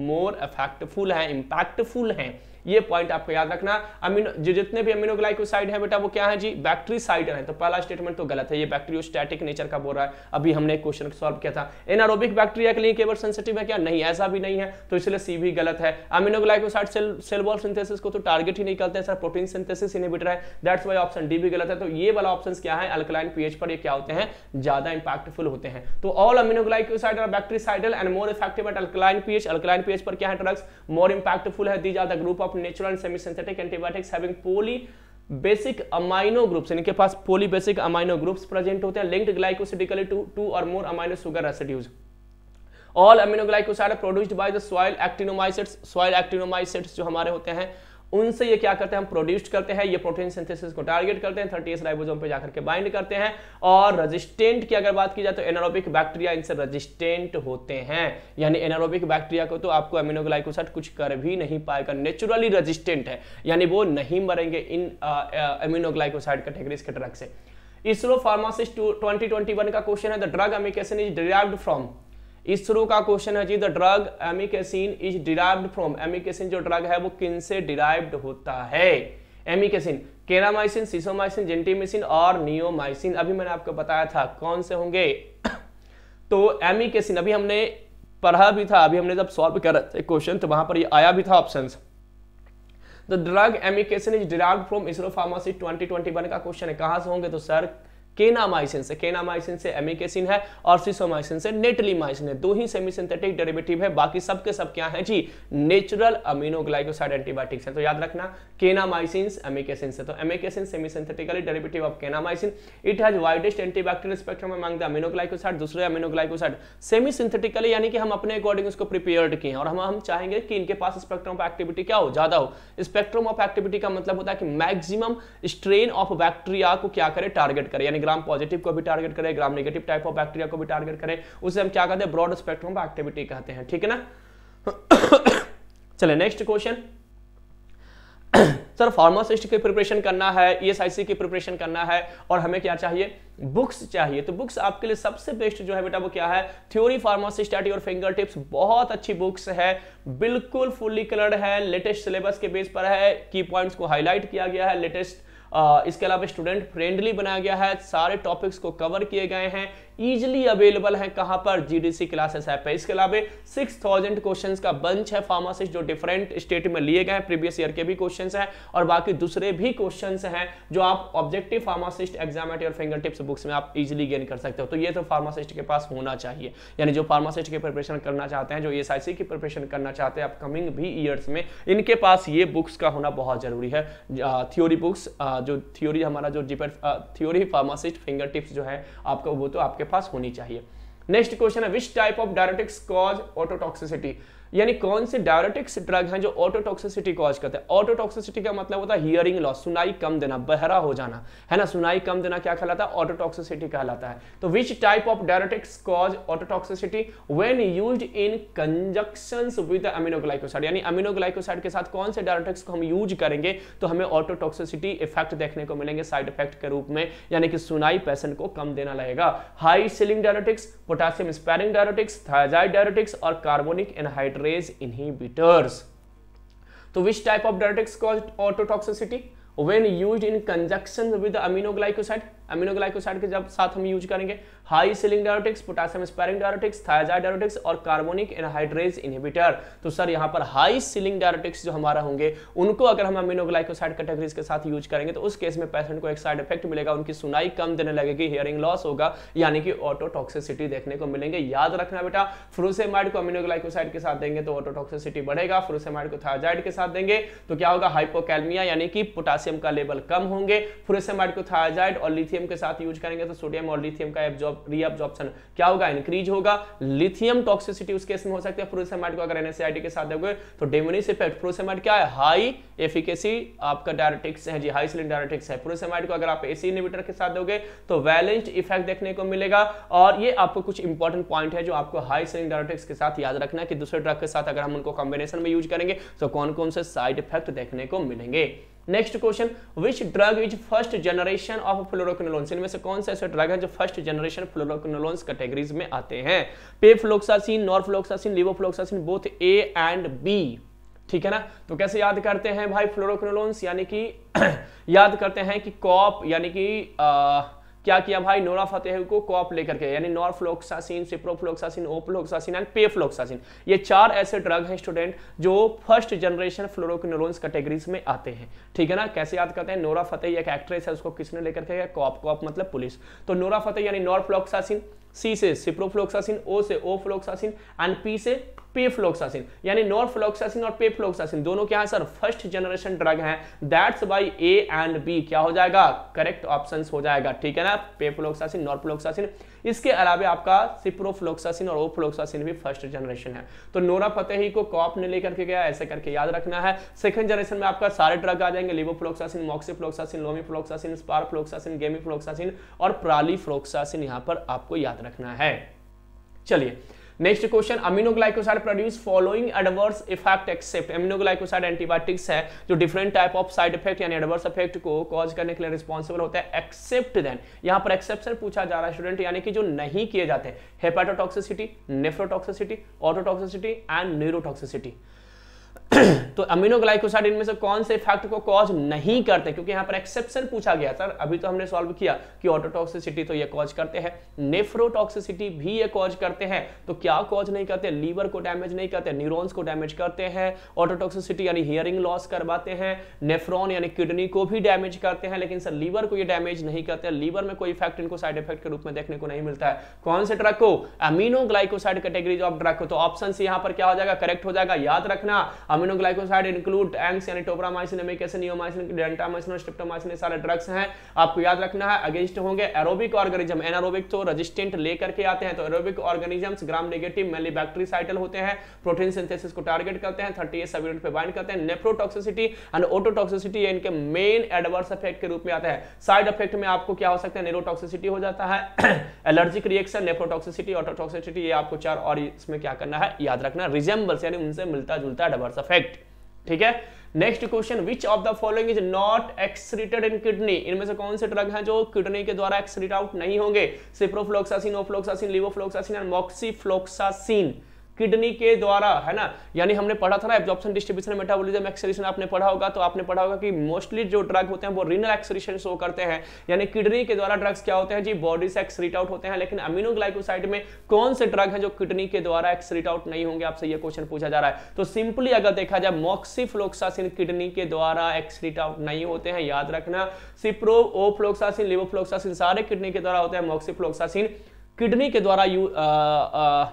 मोर इफेक्टफुल है इंपैक्टफुल है ये पॉइंट आपको याद रखना अमीनो जो जितने भी अमीनोग्लाइकोसाइड है बेटा वो क्या है जी साइड है तो पहला स्टेटमेंट तो गलत है ये बैक्टीरियोस्टैटिक नेचर का बोल रहा है अभी हमने क्वेश्चन सॉल्व किया था एनारोबिक बैक्टीरिया के लिए केवल सेंसिटिव है क्या नहीं ऐसा भी नहीं है तो इसलिए सी भी गलत है aminoglycoside cell cell wall synthesis को तो टारगेट ही नहीं करते हैं सर प्रोटीन सिंथेसिस इनहिबिटर है दैट्स व्हाई ऑप्शन डी भी गलत है तो ये वाला ऑप्शंस क्या है अल्कलाइन पीएच पर ये क्या होते हैं ज्यादा इंपैक्टफुल होते हैं तो all aminoglycoside are bactericidal and more effective at alkaline pH alkaline pH पर क्या है ड्रग्स मोर इंपैक्टफुल है these are the group of natural and semi-synthetic antibiotics having poly basic amino groups इनके पास poly basic amino groups present होते हैं linked glycosidically to two or more amino sugar residues all aminoglycoside produced by the soil actinomycetes soil actinomycetes जो हमारे होते हैं उनसे ये क्या करते हैं हम प्रोड्यूस करते हैं ये प्रोटीन सिंथेसिस को टारगेट करते हैं थर्टी एस राइबोसोम पे जाकर के बाइंड करते हैं और रजिस्टेंट की अगर बात की जाए तो एनारोबिक बैक्टीरिया इनसे रजिस्टेंट होते हैं यानी एनारोबिक बैक्टीरिया को तो आपको एमिनोग्लाइकोसाइड कुछ कर भी नहीं पाएगा नेचुरली रजिस्टेंट है यानी वो नहीं मरेंगे इन एमिनोग्लाइकोसाइड कैटेगरीज के ड्रग से इसरो फार्मासिस्ट 2021 का क्वेश्चन है the drug amikacin is derived from ISRO का क्वेश्चन है जी the drug amikacin is derived from amikacin जो ड्रग है वो किन से डिराइव होता है एमिकेसिन केरामाइसिन सिसोमाइसिन जेंटीमिसिन और नियोमाइसिन अभी मैंने आपको बताया था कौन से होंगे तो एमिकेसिन अभी हमने पढ़ा भी था अभी हमने जब सॉल्व कर रहे थे क्वेश्चन तो वहां पर ये आया भी था option the drug amikacin is derived from ISRO pharmacy 2021 का क्वेश्चन है कहां से होंगे तो सर केनामाइसिन से केनामाइसिन से एमिकेसिन है और सिसोमाइसिन से नेटलीमाइसिन है दो ही सेमी सिंथेटिक डेरिवेटिव है बाकी सब के सब क्या है जी नेचुरल अमीनोग्लाइकोसाइड एंटीबायोटिक्स है तो याद रखना केनामाइसिन एमिकेसिन से तो amikacin semi synthetically derivative of kanamycin it has widest antibacterial spectrum among the aminoglycoside दूसरे अमीनोग्लाइकोसाइड सेमी सिंथेटिकली यानी कि हम अपने अकॉर्डिंग उसको प्रिपेयर्ड किए हैं और हम हम चाहेंगे कि इनके पास स्पेक्ट्रम ऑफ एक्टिविटी क्या हो ज्यादा हो स्पेक्ट्रम ऑफ एक्टिविटी का मतलब होता है कि मैक्सिमम स्ट्रेन ऑफ बैक्टीरिया को क्या करे टारगेट करे यानी ग्राम पॉजिटिव को भी टारगेट करे gram negative type of bacteria को भी टारगेट करे उसे हम क्या कहते हैं ब्रॉड स्पेक्ट्रम ऑफ एक्टिविटी कहते हैं ठीक है ना चले नेक्स्ट क्वेश्चन सर फार्मासिस्ट की प्रिपरेशन करना है ईएसआईसी e की प्रिपरेशन करना है और हमें क्या चाहिए बुक्स चाहिए तो बुक्स आपके लिए सबसे बेस्ट जो है बेटा वो क्या है theory pharmacist at your finger tips बहुत अच्छी बुक्स है बिल्कुल फुल्ली कलर्ड है लेटेस्ट सिलेबस के बेस पर है की पॉइंट्स को हाईलाइट किया गया है लेटेस्ट इसके अलावा स्टूडेंट फ्रेंडली बनाया गया है सारे टॉपिक्स को कवर किए गए हैं इजिली अवेलेबल है कहां पर जीडीसी क्लासेस ऐप पे इसके अलावा सिक्स थाउजेंड क्वेश्चन का बंच है फार्मासिस्ट जो डिफरेंट स्टेट में लिए गए प्रीवियस ईयर के भी क्वेश्चन है और बाकी दूसरे भी क्वेश्चन है जो आप objective pharmacist exam at finger tips books में आप इजिली गेन कर सकते हो तो ये तो फार्मासिस्ट के पास होना चाहिए यानी जो फार्मासिस्ट की प्रिपरेशन करना चाहते हैं जो एसआईसी की प्रिपरेशन करना चाहते हैं अपकमिंग भी ईयर्स में इनके पास ये बुक्स का होना बहुत जरूरी है थ्योरी बुक्स जो थ्योरी हमारा जो जीपर थ्योरी फार्मासिस्ट फिंगर टिप्स जो है आपका वो तो आपके पास होनी चाहिए नेक्स्ट क्वेश्चन है which type of diuretics cause ototoxicity यानी कौन से डायरेटिक्स ड्रग हैं जो ऑटोटॉक्सिसिटी कॉज करते हैं ऑटोटॉक्सिसिटी का मतलब होता है हियरिंग लॉस सुनाई कम देना बहरा हो जाना है ना सुनाई कम देना क्या कहलाता है ऑटोटॉक्सिसिटी कहलाता है तो which type of diuretics cause ototoxicity when used in conjunction with aminoglycoside यानी अमीनोग्लाइकोसाइड के साथ कौन से डायरेटिक्स को हम यूज करेंगे तो हमें ऑटोटॉक्सिसिटी इफेक्ट देखने को मिलेंगे साइड इफेक्ट के रूप में यानी कि सुनाई पेशेंट को कम देना लगेगा high ceiling diuretics potassium sparing diuretics thiazide diuretics और कार्बोनिक एनहाइड्रेट डिहाइड्रेज इनहिबिटर्स तो which type of diuretics cause ototoxicity when use in conjunction with aminoglycoside aminoglycoside के जब साथ हम यूज करेंगे high ceiling diuretics potassium sparing diuretics thiazide diuretics और carbonic anhydrase inhibitor तो sir यहां पर हाई सिलिंग डायोटिक्स जो हमारा होंगे उनको अगर हम एमिनोग्लाइकोसाइड कैटेगरीज के साथ यूज करेंगे तो उस केस में पेशेंट को एक साइड इफेक्ट मिलेगा उनकी सुनाई कम देने लगेगी हियरिंग लॉस होगा यानी कि ऑटोटॉक्सिसिटी देखने को मिलेंगे याद रखना बेटा फ्रूसेमाइड को एमिनोग्लाइकोसाइड के साथ देंगे तो ऑटोटॉक्सिसिटी बढ़ेगा फ्रूसेमाइड को थायजाइड के साथ देंगे तो क्या होगा हाइपोकैल्मिया यानी कि पोटासियम का लेवल कम होंगे फ्रूसेमाइड को थायजाइड और लिथियम लिथियम के साथ यूज करेंगे तो सोडियम और लिथियम का रीअब्जॉर्प्शन क्या होगा इंक्रीज होगा लिथियम टॉक्सिसिटी उसके इसमें हो सकती है फ्रोसेमाइड को अगर एनएसआईडी के साथ देखोगे तो डेमोनिस इफेक्ट फ्रोसेमाइड क्या है हाई एफिकेसी आपका डायरेटिक्स है जी हाई सिलिंग डायरेटिक्स है फ्रोसेमाइड को अगर आप एसी इनहिबिटर के साथ दोगे तो बैलेंस्ड इफेक्ट देखने को मिलेगा और ये आपको कुछ इंपॉर्टेंट पॉइंट है जो आपको हाई सिलिंग डायरेटिक्स के साथ याद रखना है कि दूसरे ड्रग के साथ अगर हम उनको कॉम्बिनेशन में यूज करेंगे तो कौन कौन से साइड इफेक्ट देखने को मिलेंगे next question which drug is first generation of fluoroquinolones इनमें से कौन सा ऐसा ड्रग है जो फर्स्ट जनरेशन फ्लोरोक्नोलोन्स कैटेगरीज में आते हैं pefloxacin norfloxacin levofloxacin both A and B ठीक है ना तो कैसे याद करते हैं भाई फ्लोरोक्नोलोन्स यानी कि याद करते हैं कि कॉप यानी कि आ, क्या किया भाई नोरा फतेह को कॉप लेकर के यानी norfloxacin ciprofloxacin ofloxacin and pefloxacin ये चार ऐसे ड्रग हैं स्टूडेंट जो फर्स्ट जनरेशन फ्लोरोक्नोलोन्स कैटेगरीज में आते हैं ठीक है ना कैसे याद करते हैं नोरा फतेह एक एक्ट्रेस है उसको किसने लेकर के कॉप कॉप मतलब पुलिस तो नोरा फतेह यानी नॉरफ्लोक्सासिन सी से सिप्रोफ्लोक्सासिन ओ से ओफ्लोक्सासिन एंड पी से पेफ्लोक्सासिन यानी नॉरफ्लोक्सासिन और पेफ्लोक्सासिन दोनों क्या है सर फर्स्ट जनरेशन ड्रग है that's why A and B क्या हो जाएगा करेक्ट ऑप्शन हो जाएगा ठीक है ना पेफ्लोक्सासिन नॉरफ्लोक्सासिन इसके अलावा आपका सिप्रोफ्लोक्सासिन और ओफ्लोक्सासिन भी फर्स्ट जनरेशन है तो नोरा फतेही को कॉप ने लेकर के गया ऐसे करके याद रखना है सेकंड जनरेशन में आपका सारे ड्रग आ जाएंगे लिवोफ्लोक्सासिन मॉक्सीफ्लोक्सासिन लोमीफ्लोक्सासिन स्पारफ्लोक्सासिन गेमीफ्लोक्सासिन और प्रालीफ्लोक्सासिन यहां पर आपको याद रखना है चलिए next question aminoglycoside produce following adverse effect except aminoglycoside antibiotics है जो different type of side effect यानी एडवर्स इफेक्ट को कॉज करने के लिए रिस्पॉन्सिबल होता है एक्सेप्ट देन यहाँ पर एक्सेप्शन पूछा जा रहा है स्टूडेंट यानी कि जो नहीं किए जाते hepatotoxicity nephrotoxicity ototoxicity and neurotoxicity तो अमीनो ग्लाइकोसाइड इनमें से कौन से इफेक्ट को कॉज नहीं करते क्योंकि यहां पर एक्सेप्शन पूछा गया सर अभी तो हमने सॉल्व किया कि ऑटोटॉक्सिसिटी तो ये कॉज करते हैं नेफ्रोटॉक्सिसिटी भी ये कॉज करते हैं तो क्या कॉज नहीं करते लीवर को डैमेज नहीं करते न्यूरॉन्स को डैमेज करते हैं ऑटोटॉक्सिसिटी यानी हियरिंग लॉस करवाते हैं नेफ्रॉन यानी किडनी को भी डैमेज करते हैं लेकिन सर लीवर को ये डैमेज नहीं करते लीवर में कोई इफेक्ट इनको साइड इफेक्ट के रूप में देखने को नहीं मिलता है कौन से ड्रग को aminoglycoside categories of drug को तो ऑप्शन यहां पर क्या हो जाएगा करेक्ट हो जाएगा याद रखना अमिनोग्लाइकोसाइड इंक्लूड एंग्स यानी टोप्रामाइसिन एमिकेसिन नियोमाइसिन डेंटामाइसिन और स्ट्रिप्टोमाइसिन सारे ड्रग्स हैं आपको याद रखना है अगेंस्ट होंगे एरोबिक ऑर्गेनिज्म एनारोबिक तो रेजिस्टेंट लेकर के आते हैं तो aerobic organisms gram negative mainly bactericidal होते हैं प्रोटीन सिंथेसिस को टारगेट करते हैं थर्टी एट सब पे बाइंड करते हैं नेफ्रोटॉक्सिसिटी एंड ओटोटॉक्सिसिटी इनके मेन एडवर्स इफेक्ट के रूप में आता है साइड इफेक्ट में आपको क्या हो सकता है न्यूरोटॉक्सिसिटी हो जाता है एलर्जिक रिएक्शन नेफ्रोटॉक्सिसिटी ऑटोटॉक्सिसिटी ये आपको चार और इसमें क्या करना है याद रखना रिजेंबल्स यानी उनसे मिलता जुलता एडवर्स परफेक्ट ठीक है next question which of the following is not excreted in kidney इनमें से कौन से ड्रग हैं जो किडनी के द्वारा एक्सरेट आउट नहीं होंगे ciprofloxacin ofloxacin levofloxacin and moxifloxacin kidney के द्वारा है ना यानी हमने पढ़ा था ना एब्जॉर्प्शन डिस्ट्रीब्यूशन मेटाबॉलिज्म एक्सरेशन आपने पढ़ा होगा तो आपने पढ़ा होगा कि मोस्टली जो ड्रग होते हैं वो रिनल एक्सरेशन शो करते हैं यानी किडनी के द्वारा ड्रग्स क्या होते हैं जी बॉडी से एक्सरीट आउट होते हैं लेकिन अमीनोग्लाइकोसाइड में कौन से ड्रग है जो किडनी के द्वारा एक्सरीट आउट नहीं होंगे आपसे ये क्वेश्चन पूछा जा रहा है तो सिंपली अगर देखा जाए मॉक्सीफ्लोक्सासिन किडनी के द्वारा एक्सरीट आउट नहीं होते हैं याद रखना सिप्रो ओफ्लोक्सासिन लिवोफ्लोक्सासिन सारे किडनी के द्वारा होते हैं मॉक्सीफ्लोक्सासिन किडनी के द्वारा यू आ, आ,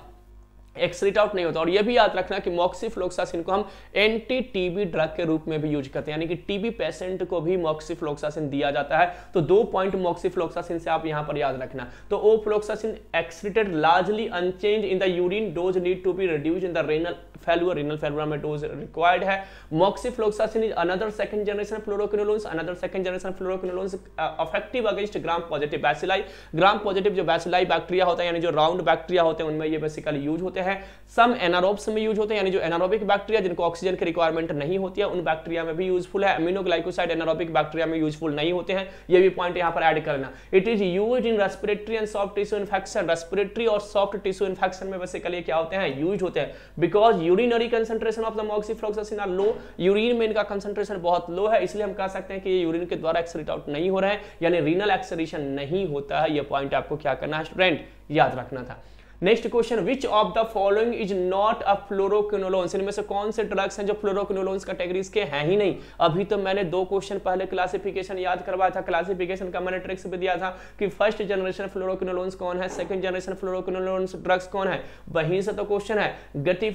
एक्सरेट आउट नहीं होता और यह भी याद रखना कि मॉक्सीफ्लोक्सासिन को हम एंटी टीबी ड्रग के रूप में भी यूज करते हैं यानी कि टीबी पेशेंट को भी मॉक्सीफ्लोक्सासिन दिया जाता है तो दो पॉइंट मॉक्सीफ्लोक्सासिन से आप यहां पर याद रखना तो ofloxacin floxacin excreted largely unchanged in the urine dose need to be reduced in the renal failure renal failure में dose required है moxifloxacin is another second generation fluoroquinolones another second generation fluoroquinolones uh, against gram positive bacilli gram positive जो bacilli bacteria होता है यानी जो round bacteria होते हैं उनमें ये बेसिकली यूज होते हैं सम एनारोब्स में यूज होते हैं यानी जो एनारोबिक बैक्टीरिया जिनको ऑक्सीजन की रिक्वायरमेंट नहीं होती है उन बैक्टीरिया में भी यूजफुल है अमीनोग्लाइकोसाइड एनारोबिक बैक्टीरिया में यूजफुल नहीं होते हैं ये भी पॉइंट यहां पर ऐड करना it is used in respiratory and soft tissue infection respiratory और सॉफ्ट टिश्यू इन्फेक्शन में बेसिकली क्या होते हैं यूज होते हैं because urinary concentration of the moxifloxacin are low urine में इनका कंसेंट्रेशन बहुत लो है इसलिए हम कह सकते हैं कि ये यूरिन के द्वारा एक्सरेट आउट नहीं हो रहा है यानी रीनल एक्सरेशन नहीं होता है ये पॉइंट आपको क्या करना है स्टूडेंट याद रखना था next question which of the following is not a fluoroquinolones इनमें से कौन से ड्रग्स हैं जो फ्लोरोक्विनोलोन्स कैटेगरीज के हैं ही नहीं अभी तो मैंने दो क्वेश्चन पहले क्लासिफिकेशन याद करवाया था क्लासिफिकेशन का मैंने ट्रिक्स भी दिया था कि फर्स्ट जनरेशन फ्लोरोक्विनोलोन्स कौन है सेकंड जनरेशन फ्लोरोक्विनोलोन्स ड्रग्स कौन है वहीं से तो क्वेश्चन है गति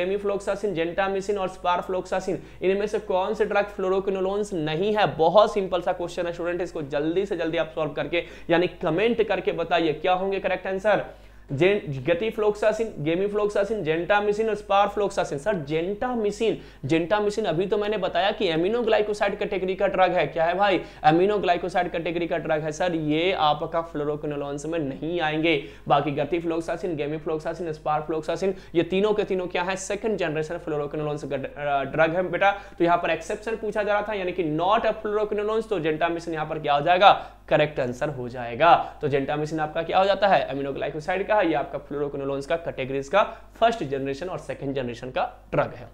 गेमीफ्लोक्सासिन जेंटामिसिन और स्पारफ्लोक्सासिन इनमें से कौन से ड्रग फ्लोरोक्विनोलोन्स नहीं है बहुत सिंपल सा क्वेश्चन है स्टूडेंट इसको जल्दी से जल्दी आप सॉल्व करके यानी कमेंट करके बताइए क्या होंगे करेक्ट आंसर गतिफ्लोक्सासिन गेमीफ्लोक्सासिन जेंटामिसिन और फ्लोक्सासिन सर जेंटामिसिन जेंटामिसिन अभी तो मैंने बताया कि कैटेगरी का ड्रग है क्या है भाई एमिनो कैटेगरी का ड्रग है सर ये आपका फ्लोरोक्विनोलॉन्स में नहीं आएंगे बाकी गतिफ्लोक्सासिन स्पार स्पारफ्लोक्सासिन ये तीनों के तीनों क्या है सेकंड जनरेशन फ्लोरोक्विनोलोन्स का ड्रग है बेटा तो यहाँ पर एक्सेप्शन पूछा जा रहा था यानी कि नॉट अ फ्लोरोक्विनोलोन्स तो जेंटामिसिन यहां पर क्या हो जाएगा करेक्ट आंसर हो जाएगा तो जेंटामिसिन आपका क्या हो जाता है एमिनोग्लाइकोसाइड का ये आपका फ्लोरोक्नोलोन्स का कैटेगरीज का फर्स्ट जनरेशन और सेकेंड जनरेशन का ड्रग है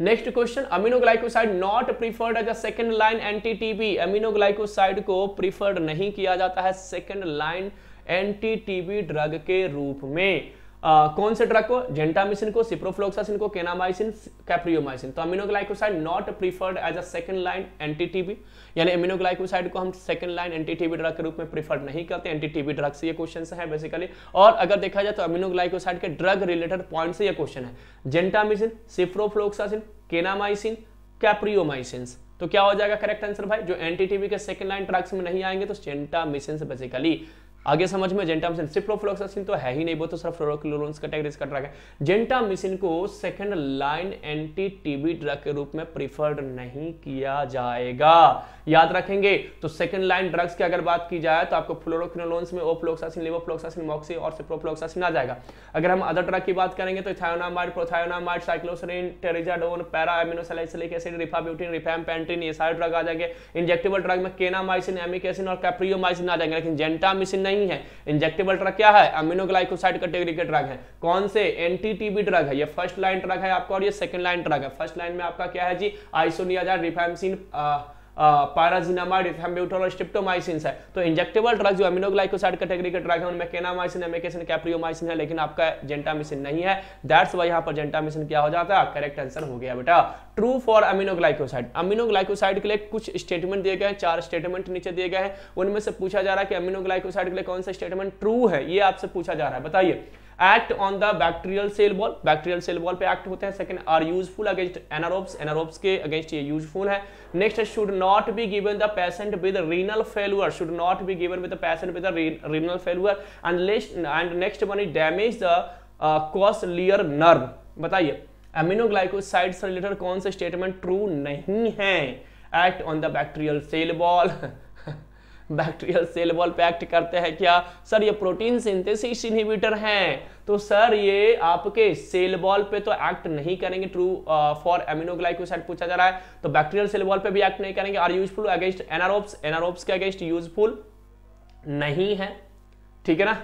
next question aminoglycoside not preferred as a second line anti TB aminoglycoside को प्रीफर्ड नहीं किया जाता है second line anti TB drug के रूप में आ, कौन से ड्रग को जेंटामिसिन को सिप्रोफ्लोक्सासिन को केनामाइसिन कैप्रियोमाइसिन तो aminoglycoside not preferred as a second line anti TB यानी अमीनोग्लाइकोसाइड को हम सेकंड लाइन एंटीटीबी ड्रग के रूप में प्रीफर्ड नहीं करते एंटीटीबी ड्रग से ये क्वेश्चन है बेसिकली और अगर देखा जाए तो अमीनोग्लाइकोसाइड के ड्रग रिलेटेड पॉइंट से यह क्वेश्चन है जेंटामिसिन सिप्रोफ्लोक्सासिन केनामाइसिन कैप्रियोमाइसिन तो क्या हो जाएगा करेक्ट आंसर भाई जो एंटीटीबी के सेकंड लाइन ड्रग्स में नहीं आएंगे तो जेंटामिसिन बेसिकली आगे समझ में जेंटा जेंटामिसिन सिप्रोफ्लोक्सासिन तो है ही नहीं वो तो सिर्फ फ्लोरोक्लोरोन्स कैटेगरीज का ड्रग है मिशन को second line anti TB drug के रूप में प्रिफर्ड नहीं किया जाएगा याद रखेंगे तो सेकंड लाइन ड्रग्स की अगर बात की जाए तो आपको फ्लोरोक्लोरोन्स में ओफ्लोक्सासिन लेवोफ्लोक्सासिन मॉक्सी और सिप्रोफ्लोक्सासिन आ जाएगा अगर हम अदर ड्रग की बात करेंगे तो थायोनामाइड प्रोथायोनामाइड साइक्लोसरीन टेरिजाडोन पैरा एमिनोसैलिसिलिक एसिड रिफाब्यूटिन रिफैमपेंटिन ये सारे ड्रग आ जाएंगे इंजेक्टेबल ड्रग में केनामाइसिन एमिकेसिन और कैप्रियोमाइसिन आ जाएंगे लेकिन जेंटामिसिन नहीं है इंजेक्टेबल ड्रग क्या है अमीनोग्लाइकोसाइड कैटेगरी के ड्रग है कौन से एंटीटीबी ड्रग है ये फर्स्ट लाइन ड्रग है आपका और ये सेकंड लाइन ड्रग है फर्स्ट लाइन में आपका क्या है जी आइसोनियाजा रिफामसिन पाराजिनामाइड इथाम्ब्यूटोल और स्ट्रिप्टोमाइसिन है तो इंजेक्टेबल ड्रग जो अमिनोग्लाइकोसाइड कैटेगरी के ड्रग है उनमें केनामाइसिन एमेकेसिन कैप्रियोमाइसिन है लेकिन आपका जेंटामिसिन नहीं है दैट्स व्हाई यहां पर जेंटामिसिन क्या हो जाता है करेक्ट आंसर हो गया बेटा ट्रू फॉर अमिनोग्लाइकोसाइड अमिनोग्लाइकोसाइड के लिए कुछ स्टेटमेंट दिए गए हैं चार स्टेटमेंट नीचे दिए गए हैं उनमें से पूछा जा रहा है कि अमिनोग्लाइकोसाइड के लिए कौन सा स्टेटमेंट ट्रू है ये आपसे पूछा जा रहा है बताइए act on the bacterial cell wall bacterial cell wall पे एक्ट होते हैं second are useful against anaerobes anaerobes के अगेंस्ट ये यूजफुल है next should not be given the patient with renal failure should not be given with patient with renal failure and and next one is damage the cochlear nerve बताइए aminoglycoside से related कौन से statement true नहीं है act on the bacterial cell wall bacterial cell wall पे act करते हैं क्या सर ये प्रोटीन सिंथेसिस इनहिबिटर हैं तो सर ये आपके सेल वॉल पे तो एक्ट नहीं करेंगे ट्रू फॉर एमिनोग्लाइकोसाइड पूछा जा रहा है तो बैक्टीरियल सेल वॉल पे भी एक्ट नहीं करेंगे are useful against anaerobes anaerobes के अगेंस्ट यूजफुल नहीं है ठीक है ना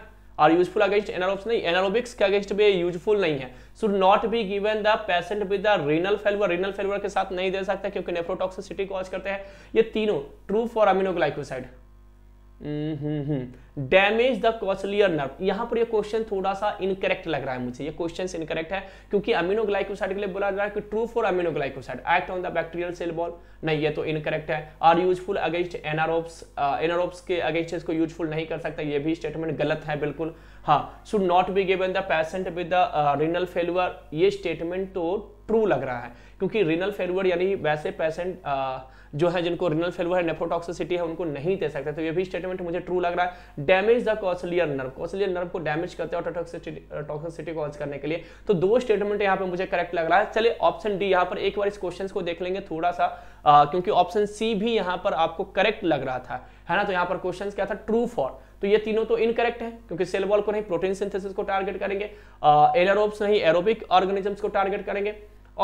आर यूजफुल अगेंस्ट एनारोब्स नहीं एनारोबिक्स के अगेंस्ट भी यूजफुल नहीं है should not be given the patient with the renal failure renal failure के साथ नहीं दे सकता क्योंकि नेफ्रोटॉक्सिसिटी कॉज करते हैं ये तीनों true for aminoglycoside damage the cochlear nerve यहां पर ये क्वेश्चन थोड़ा सा इनकरेक्ट लग रहा है मुझे ये क्वेश्चन इनकरेक्ट है क्योंकि अमीनोग्लाइकोसाइड के लिए बोला जा रहा है कि true for aminoglycoside act on the bacterial cell wall नहीं ये तो इनकरेक्ट है are useful against anaerobes anaerobes के अगेंस्ट इसको यूजफुल नहीं कर सकता ये भी स्टेटमेंट गलत है बिल्कुल हाँ should not be given the patient with the renal failure ये स्टेटमेंट तो ट्रू लग रहा है क्योंकि रिनल फेलुअर यानी वैसे पेशेंट uh, जो है जिनको रिनल फेलुअर है नेफोटॉक्सिसिटी है उनको नहीं दे सकते तो ये भी स्टेटमेंट मुझे ट्रू लग रहा है damage the cochlear nerve cochlear nerve को डैमेज करते हैं टॉक्सिसिटी uh, कॉज करने के लिए तो दो स्टेटमेंट यहाँ पे मुझे करेक्ट लग रहा है चलिए ऑप्शन डी यहाँ पर एक बार इस क्वेश्चन को देख लेंगे थोड़ा सा आ, uh, क्योंकि ऑप्शन सी भी यहाँ पर आपको करेक्ट लग रहा था है ना तो यहाँ पर क्वेश्चन क्या था ट्रू फॉर तो ये तीनों तो इनकरेक्ट है क्योंकि सेल वॉल को नहीं प्रोटीन सिंथेसिस को टारगेट करेंगे एनारोब्स नहीं एरोबिक ऑर्गेनिजम्स को टारगेट करेंगे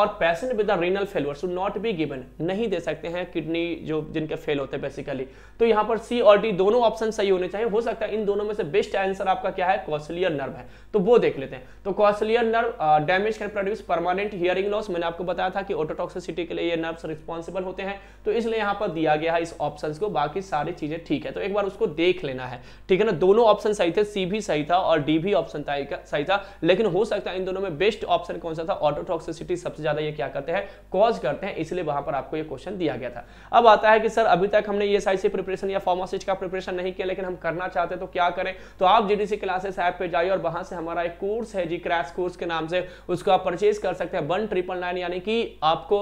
और patient with renal failure should not be given नहीं दे सकते हैं किडनी जो जिनके फेल होते हैं बेसिकली तो यहां पर सी और डी दोनों ऑप्शन सही होने चाहिए हो सकता है इन दोनों में से बेस्ट आंसर आपका क्या है कॉस्टलियर नर्व है तो वो देख लेते हैं तो cochlear nerve damage can produce permanent hearing loss मैंने आपको बताया था कि ऑटोटॉक्सिसिटी के लिए ये नर्व्स रिस्पॉन्सिबल होते हैं तो इसलिए यहाँ पर दिया गया है इस ऑप्शन को बाकी सारी चीजें ठीक है तो एक बार उसको देख लेना है ठीक है ना दोनों ऑप्शन सही थे सी भी सही था और डी भी ऑप्शन सही था लेकिन हो सकता है इन दोनों में बेस्ट ऑप्शन कौन सा था ऑटोटॉक्सिसिटी सबसे ज्यादा ये क्या करते हैं कॉज करते हैं इसलिए वहां पर आपको ये क्वेश्चन दिया गया था अब आता है कि सर अभी तक हमने ये साइड से प्रिपरेशन या फॉर्मासिस्ट का प्रिपरेशन नहीं किया लेकिन हम करना चाहते तो क्या करें तो आप जीडीसी क्लासेस ऐप पर जाइए और वहां से हमारा एक कोर्स है जी क्रैश कोर्स के नाम से उसको आप परचेज कर सकते हैं वन ट्रिपल नाइन यानी कि आपको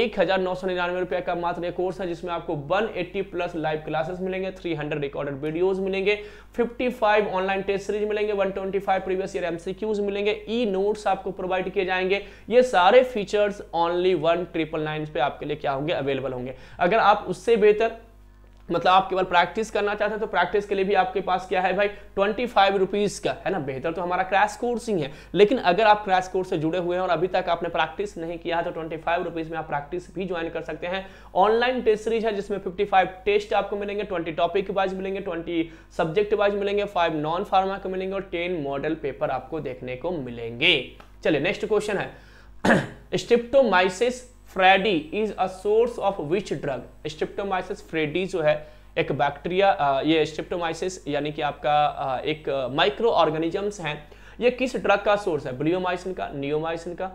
एक हजार नौ सौ निन्यानवे रुपये का मात्र ये कोर्स है जिसमें आपको 180 प्लस लाइव क्लासेस मिलेंगे 300 रिकॉर्डेड वीडियोस मिलेंगे 55 ऑनलाइन टेस्ट सीरीज मिलेंगे 125 प्रीवियस ईयर एमसीक्यूज मिलेंगे ई नोट्स आपको प्रोवाइड किए जाएंगे ये सारे features only one triple nine पे आपके लिए क्या होंगे अवेलेबल होंगे अगर आप उससे बेहतर मतलब आप केवल प्रैक्टिस करना चाहते हैं तो प्रैक्टिस के लिए भी आपके पास क्या है भाई ट्वेंटी फाइव रुपीज़ का है ना बेहतर तो हमारा क्रैश कोर्स ही है लेकिन अगर आप क्रैश कोर्स से जुड़े हुए हैं और अभी तक आपने प्रैक्टिस नहीं किया है तो ट्वेंटी फाइव रुपीज़ में आप प्रैक्टिस भी ज्वाइन कर सकते हैं ऑनलाइन टेस्ट सीरीज है जिसमें फिफ्टी फाइव टेस्ट आपको मिलेंगे ट्वेंटी टॉपिक वाइज मिलेंगे ट्वेंटी सब्जेक्ट वाइज मिलेंगे फाइव नॉन फार्मा के मिलेंगे और टेन मॉडल पेपर आपको देखने को मिलेंगे चलिए नेक्स्ट क्वेश्चन है Streptomyces fradiae is a source of which drug Streptomyces fradiae जो है एक बैक्टीरिया ये स्टिप्टोमाइसिस यानी कि आपका एक माइक्रो ऑर्गेनिजम्स हैं ये किस ड्रग का सोर्स है ब्लियोमाइसिन का नियोमाइसिन का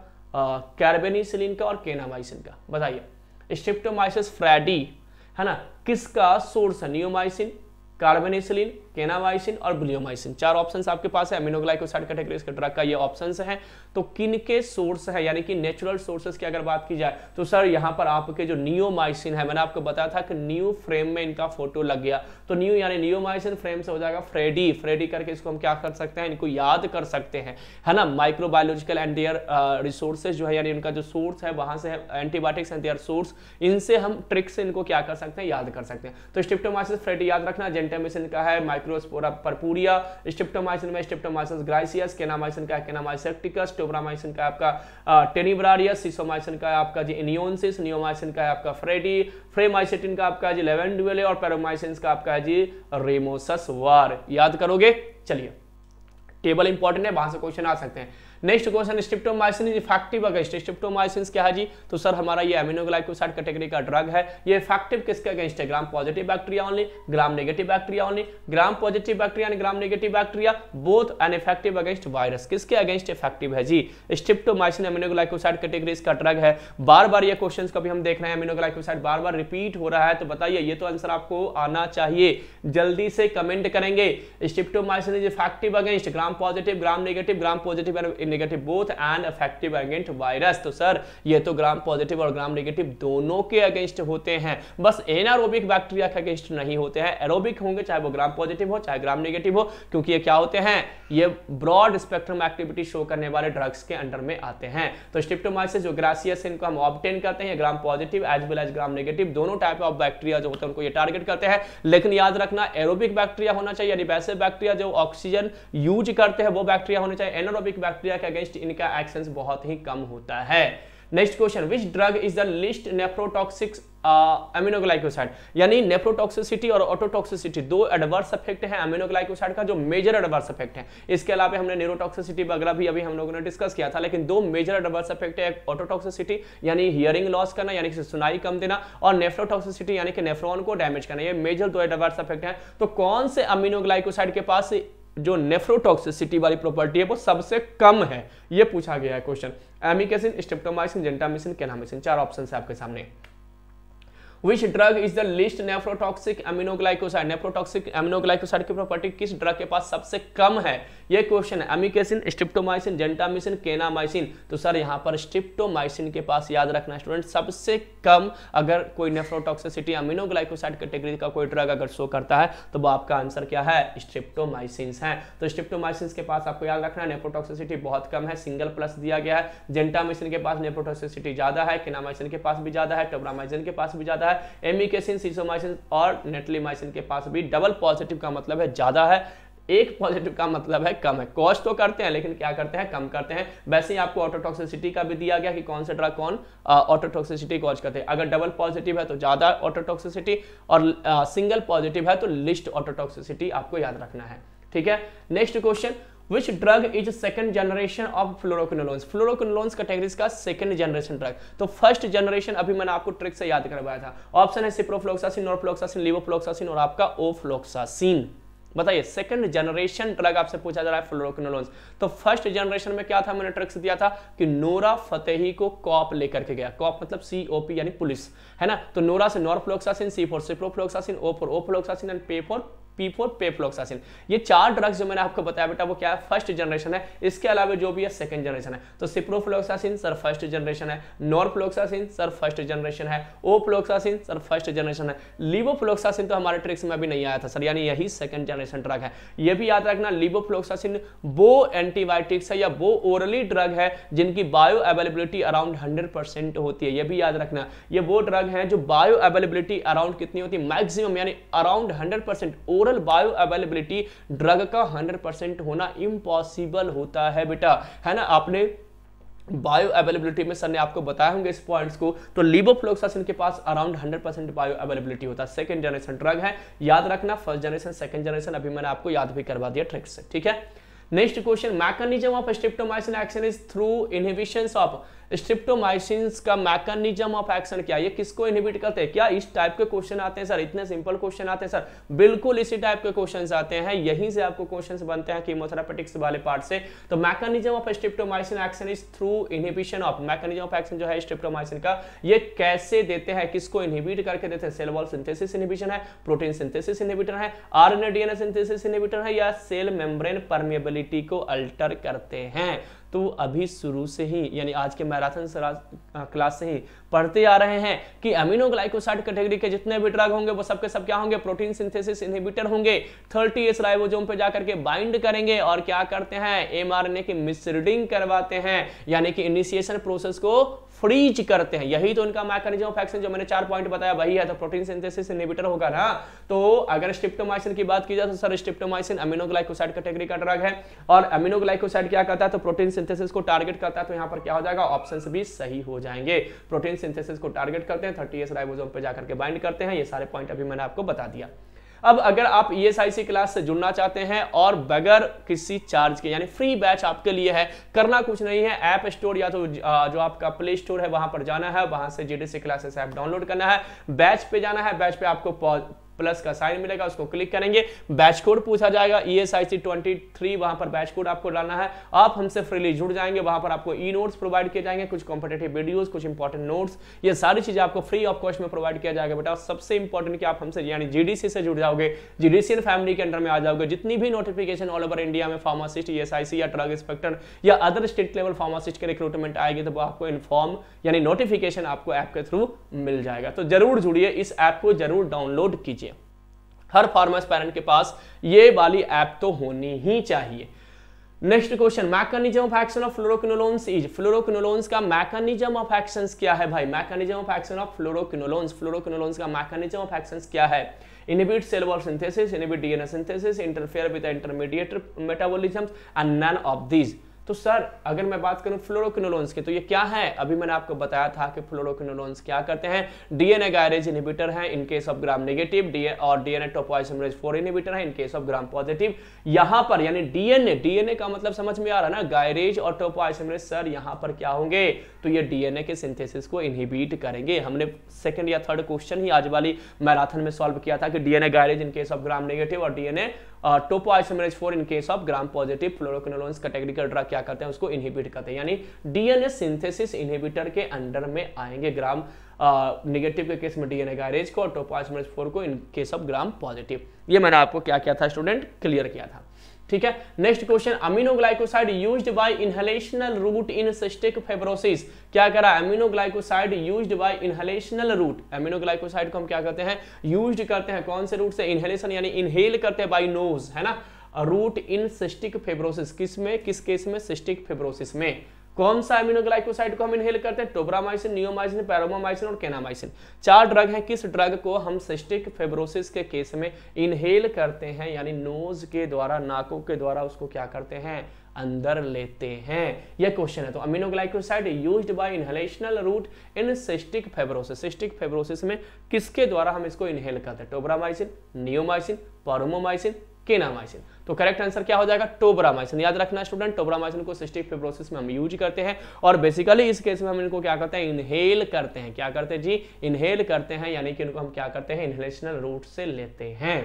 कैरबेनिसिलिन का और केनामाइसिन का बताइए स्टिप्टोमाइसिस फ्रेडी है ना किसका सोर्स है नियोमाइसिन कार्बेनिसिलिन केनावाइसिन और ब्लियोमाइसिन चार ऑप्शंस आपके पास है अमीनोग्लाइकोसाइड कैटेगरीज के ड्रग का ये ऑप्शंस है तो किन के सोर्स है यानी कि नेचुरल सोर्सेस की अगर बात की जाए तो सर यहाँ पर आपके जो नियोमाइसिन है मैंने आपको बताया था कि न्यू फ्रेम में इनका फोटो लग गया तो न्यू यानी नियोमाइसिन फ्रेम से हो जाएगा फ्रेडी फ्रेडी करके इसको हम क्या कर सकते हैं इनको याद कर सकते हैं है ना माइक्रोबायोलॉजिकल एंड देयर रिसोर्सेज जो है यानी उनका जो सोर्स है वहां से एंटीबायोटिक्स एंड देयर सोर्स इनसे हम ट्रिक्स इनको क्या कर सकते हैं याद कर सकते हैं तो स्टिप्टोमाइसिन फ्रेडी याद रखना जेंटामिसिन का है माइक्रोस्पोरा परपूरिया स्टिप्टोमाइसिन में स्टिप्टोमाइसिन ग्राइसियस केनामाइसिन का केनामाइसेक्टिकस टोब्रामाइसिन का आपका टेनिब्रारियस सिसोमाइसिन का आपका जी इनियोनसिस नियोमाइसिन का आपका फ्रेडी फ्रेमाइसेटिन का आपका जी लेवेंडुएले और पेरोमाइसिन का आपका जी रेमोसस वार याद करोगे चलिए टेबल इंपॉर्टेंट है वहां से क्वेश्चन आ सकते हैं next question streptomycin is effective against streptomycin क्या है जी तो सर हमारा ये अमीनोग्लाइकोसाइड कैटेगरी का ड्रग है ये इफेक्टिव किसके अगेंस्ट है gram positive bacteria only gram negative bacteria only gram positive bacteria and gram negative bacteria both and effective against virus किसके अगेंस्ट इफेक्टिव है जी स्ट्रिप्टोमाइसिन अमीनोग्लाइकोसाइड कैटेगरी इसका ड्रग है बार बार ये क्वेश्चन कभी हम देख रहे हैं अमीनोग्लाइकोसाइड बार बार रिपीट हो रहा है तो बताइए ये तो आंसर आपको आना चाहिए जल्दी से कमेंट करेंगे streptomycin is effective against gram positive gram negative gram positive negative both and effective against virus तो सर ये तो ग्राम पॉजिटिव और ग्राम नेगेटिव दोनों के अगेंस्ट होते हैं बस एनारोबिक बैक्टीरिया के अगेंस्ट नहीं होते हैं एरोबिक होंगे चाहे वो ग्राम पॉजिटिव हो चाहे ग्राम नेगेटिव हो क्योंकि ये क्या होते हैं ये ब्रॉड स्पेक्ट्रम एक्टिविटी शो करने वाले ड्रग्स के अंडर में आते हैं तो स्ट्रिप्टोमाइसिस जो ग्रासियस इनको हम ऑब्टेन करते हैं gram positive as well as gram negative दोनों टाइप ऑफ बैक्टीरिया जो होते हैं उनको ये टारगेट करते हैं लेकिन याद रखना एरोबिक बैक्टीरिया होना चाहिए यानी वैसे बैक्टीरिया जो ऑक्सीजन यूज करते हैं वो बैक्टीरिया होने चाहिए एनारोबिक बैक्टीरिया के अगेंस्ट इनका एक्शन बहुत ही कम होता है next question which drug is the least nephrotoxic aminoglycoside यानी नेफ्रोटॉक्सिसिटी और ऑटोटॉक्सिसिटी दो एडवर्स इफेक्ट है अमीनोग्लाइकोसाइड का जो मेजर एडवर्स इफेक्ट है इसके अलावा हमने न्यूरोटॉक्सिसिटी वगैरह भी अभी हम लोगों ने डिस्कस किया था लेकिन दो मेजर एडवर्स इफेक्ट है ऑटोटॉक्सिसिटी यानी हियरिंग लॉस करना यानी कि सुनाई कम देना और नेफ्रोटॉक्सिसिटी यानी कि नेफ्रॉन को डैमेज करना ये मेजर दो एडवर्स इफेक्ट है तो कौन से अमिनोग्लाइकोसाइड के पास जो नेफ्रोटॉक्सिसिटी वाली प्रॉपर्टी है वो सबसे कम है ये पूछा गया है क्वेश्चन एमिकेसिन स्टेप्टोमाइसिन जेंटामिसिन केनामिसिन चार ऑप्शन है आपके सामने which drug is the least nephrotoxic aminoglycoside nephrotoxic aminoglycoside की प्रॉपर्टी किस ड्रग के पास सबसे कम है ये क्वेश्चन है एमिकेसिन स्ट्रिप्टोमाइसिन जेंटामिसिन केनामाइसिन तो सर यहाँ पर स्ट्रिप्टोमाइसिन के पास याद रखना स्टूडेंट सबसे कम अगर कोई नेफ्रोटॉक्सिसिटी एमिनोग्लाइकोसाइड कैटेगरी का कोई ड्रग अगर शो करता है तो वो आपका आंसर क्या है स्ट्रिप्टोमाइसिन है तो स्ट्रिप्टोमाइसिन के पास आपको याद रखना है नेफ्रोटॉक्सिसिटी बहुत कम है सिंगल प्लस दिया गया है जेंटामिसिन के पास नेफ्रोटॉक्सिसिटी ज्यादा है केनामाइसिन के पास भी ज्यादा है टोब्रामाइसिन के पास भी ज्यादा है है एमिकेसिन सीसोमाइसिन और नेटलीमाइसिन के पास भी डबल पॉजिटिव का मतलब है ज़्यादा है एक पॉजिटिव का मतलब है कम है कॉस्ट तो करते हैं लेकिन क्या करते हैं कम करते हैं वैसे ही आपको ऑटोटॉक्सिसिटी का भी दिया गया कि कौन से ड्रग कौन ऑटोटॉक्सिसिटी कॉज करते हैं अगर डबल पॉजिटिव है तो ज़्यादा ऑटोटॉक्सिसिटी और सिंगल पॉजिटिव है तो लिस्ट ऑटोटॉक्सिसिटी आपको याद रखना है ठीक है next question which drug is second generation of fluoroquinolones fluoroquinolones categories का सेकंड जनरेशन ड्रग तो फर्स्ट जनरेशन अभी मैंने आपको ट्रिक से याद करवाया था ऑप्शन है सिप्रोफ्लोक्सासिन नोरफ्लोक्सासिन लिवोफ्लोक्सासिन और आपका ओफ्लोक्सासिन बताइए सेकंड जनरेशन ड्रग आपसे पूछा जा रहा है फ्लोरोक्नोलोन्स तो फर्स्ट जनरेशन में क्या था मैंने ट्रिक्स दिया था कि नोरा फतेही को कॉप लेकर के गया कॉप मतलब सी ओ पी यानी पुलिस है ना तो नोरा से norfloxacin C for ciprofloxacin O for ofloxacin and P for P for pefloxacin ये चार ड्रग्स जो मैंने आपको बताया बेटा वो क्या है फर्स्ट जनरेशन है इसके अलावा जो भी है सेकंड जनरेशन है तो सिप्रोफ्लोक्सासिन सर फर्स्ट जनरेशन है नॉरफ्लोक्सासिन सर फर्स्ट जनरेशन है ओफ्लोक्सासिन सर फर्स्ट जनरेशन है लिवोफ्लोक्सासिन तो हमारे ट्रिक्स में अभी नहीं आया था सर यानी यही सेकंड जनरेशन ड्रग है ये भी याद रखना लिवोफ्लोक्सासिन वो एंटीबायोटिक्स है या वो ओरली ड्रग है जिनकी बायो अवेलेबिलिटी अराउंड हंड्रेड होती है ये भी याद रखना ये वो ड्रग है जो बायो अवेलेबिलिटी अराउंड कितनी होती है मैक्सिमम यानी around hundred oral oral bioavailability drug का 100 होना इम्पॉसिबल होता है बेटा है ना आपने बायो अवेलेबिलिटी में सर ने आपको बताया होंगे इस पॉइंट्स को तो लिबोफ्लोक्सासिन के पास अराउंड 100 परसेंट बायो अवेलेबिलिटी होता है सेकंड जनरेशन ड्रग है याद रखना फर्स्ट जनरेशन सेकंड जनरेशन अभी मैंने आपको याद भी करवा दिया ट्रिक्स से ठीक है next question mechanism of streptomycin action is through inhibition of streptomycins का मैकेनिज्म ऑफ एक्शन क्या ये किसको इनहिबिट करते हैं क्या इस टाइप के क्वेश्चन आते हैं सर इतने सिंपल क्वेश्चन आते हैं सर बिल्कुल इसी टाइप के क्वेश्चन आते हैं यहीं से आपको क्वेश्चन बनते हैं कीमोथेरापेटिक्स वाले पार्ट से तो mechanism of streptomycin action is through inhibition of mechanism of action जो है स्ट्रिप्टोमाइसिन का ये कैसे देते हैं किसको इनहिबिट करके देते हैं सेल वॉल सिंथेसिस इनहिबिशन है प्रोटीन सिंथेसिस इनहिबिटर है आरएनए डीएनए सिंथेसिस इनहिबिटर है या सेल मेम्ब्रेन परमेबिलिटी को अल्टर करते हैं तो अभी शुरू से ही यानी आज के मैराथन क्लास से ही पढ़ते आ रहे हैं कि अमीनो ग्लाइकोसाइड कैटेगरी के जितने भी ड्रग होंगे वो सबके सब क्या होंगे प्रोटीन सिंथेसिस इनहिबिटर होंगे थर्टी एस राइबोजोम पे जाकर के बाइंड करेंगे और क्या करते हैं एमआरएनए की मिसरीडिंग करवाते हैं यानी कि इनिशिएशन प्रोसेस को फ्रीज करते हैं यही तो इनका मैकेनिज्म ऑफ एक्शन जो मैंने चार पॉइंट बताया वही है तो प्रोटीन सिंथेसिस इनहिबिटर होगा ना तो अगर स्ट्रिप्टोमाइसिन की बात की जाए तो सर स्ट्रिप्टोमाइसिन अमीनोग्लाइकोसाइड कैटेगरी का ड्रग है और अमीनोग्लाइकोसाइड क्या करता है तो प्रोटीन सिंथेसिस को टारगेट करता है तो यहाँ पर क्या हो जाएगा ऑप्शन भी सही हो जाएंगे प्रोटीन सिंथेसिस को टारगेट करते हैं थर्टी एस राइबोसोम पे जाकर के बाइंड करते हैं ये सारे पॉइंट अभी मैंने आपको बता दिया अब अगर आप ई e क्लास से जुड़ना चाहते हैं और बगैर किसी चार्ज के यानी फ्री बैच आपके लिए है करना कुछ नहीं है ऐप स्टोर या तो जो आपका प्ले स्टोर है वहां पर जाना है वहां से जीडीसी क्लासेस ऐप डाउनलोड करना है बैच पे जाना है बैच पे आपको प्लस का साइन मिलेगा उसको क्लिक करेंगे बैच कोड पूछा जाएगा E S I C twenty three वहां पर बैच कोड आपको डालना है आप हमसे फ्रीली जुड़ जाएंगे वहां पर आपको ई नोट्स प्रोवाइड किए जाएंगे कुछ कॉम्पिटेटिव वीडियोस कुछ इंपॉर्टेंट नोट्स ये सारी चीजें आपको फ्री ऑफ कॉस्ट में प्रोवाइड किया जाएगा बेटा सबसे इंपॉर्टेंट कि आप हमसे यानी जीडीसी से जुड़ जाओगे जीडीसीएन फैमिली के अंडर में आ जाओगे जितनी भी नोटिफिकेशन ऑल ओवर इंडिया में फार्मासिस्ट ईएसआईसी e या ड्रग इंस्पेक्टर या अदर स्टेट लेवल फार्मासिस्ट के रिक्रूटमेंट आएगी तो वो आपको इन्फॉर्म यानी नोटिफिकेशन आपको ऐप के थ्रू मिल जाएगा तो जरूर जुड़िए इस ऐप को जरूर डाउनलोड कीजिए हर फार्मर्स पेरेंट के पास ये वाली ऐप तो होनी ही चाहिए next question mechanism of action of fluoroquinolones is fluoroquinolones का मैकेनिज्म ऑफ एक्शन क्या है भाई mechanism of action of fluoroquinolones fluoroquinolones का मैकेनिज्म ऑफ एक्शन क्या है inhibit cell wall synthesis inhibit DNA synthesis interfere with intermediate metabolism and none of these तो sir अगर मैं बात करूं फ्लोरोक्विनोलोन्स की तो ये क्या है अभी मैंने आपको बताया था कि फ्लोरोक्विनोलोन्स क्या करते हैं डीएनए गायरेज इनहिबिटर है in case of gram negative और डीएनए टोपोइसमरेज फोर इनहिबिटर है in case of gram positive यहां पर यानी डीएनए डीएनए का मतलब समझ में आ रहा है ना गायरेज और टोपोइसमरेज सर यहां पर क्या होंगे तो ये डीएनए के सिंथेसिस को इनहिबिट करेंगे हमने सेकंड या थर्ड क्वेश्चन ही आज वाली मैराथन में सॉल्व किया था कि DNA gyrase in case of gram negative और DNA topoisomerase four in case of gram positive fluoroquinolones category का ड्रग क्या करते हैं उसको इनहिबिट करते हैं यानी डीएनए सिंथेसिस इनहिबिटर के अंडर में आएंगे ग्राम निगेटिव के केस में डीएनए गैरेज को और टोपो आइसोमेरेज फोर को in case of gram positive ये मैंने आपको क्या किया था स्टूडेंट क्लियर किया था ठीक है next question aminoglycoside used by inhalational route in cystic fibrosis क्या रहा है aminoglycoside used by inhalational route aminoglycoside को हम क्या करते हैं यूज्ड करते हैं कौन से रूट से इनहेलेशन यानी इनहेल करते हैं बाय नोज है ना रूट इन सिस्टिक फेब्रोसिस किस में किस केस में सिस्टिक फेब्रोसिस में कौन सा अमीनोग्लाइकोसाइड को हम इनहेल करते हैं टोब्रामाइसिन नियोमाइसिन पैरोमाइसिन और केनामाइसिन चार ड्रग हैं किस ड्रग को हम सिस्टिक फेब्रोसिस के केस में इनहेल करते हैं यानी नोज के द्वारा नाकों के द्वारा उसको क्या करते हैं अंदर लेते हैं यह क्वेश्चन है तो aminoglycoside used by inhalational route in cystic fibrosis cystic fibrosis में किसके द्वारा हम इसको इनहेल करते हैं टोब्रामाइसिन नियोमाइसिन पारोमोमाइसिन केनामाइसिन तो करेक्ट आंसर क्या हो जाएगा टोबरामाइसिन याद रखना स्टूडेंट टोबरामाइसिन को सिस्टिक फिब्रोसिस में हम यूज करते हैं और बेसिकली इस केस में हम इनको क्या करते हैं इनहेल करते हैं क्या करते हैं जी इनहेल करते हैं यानी कि इनको हम क्या करते हैं इनहेलेशनल रूट से लेते हैं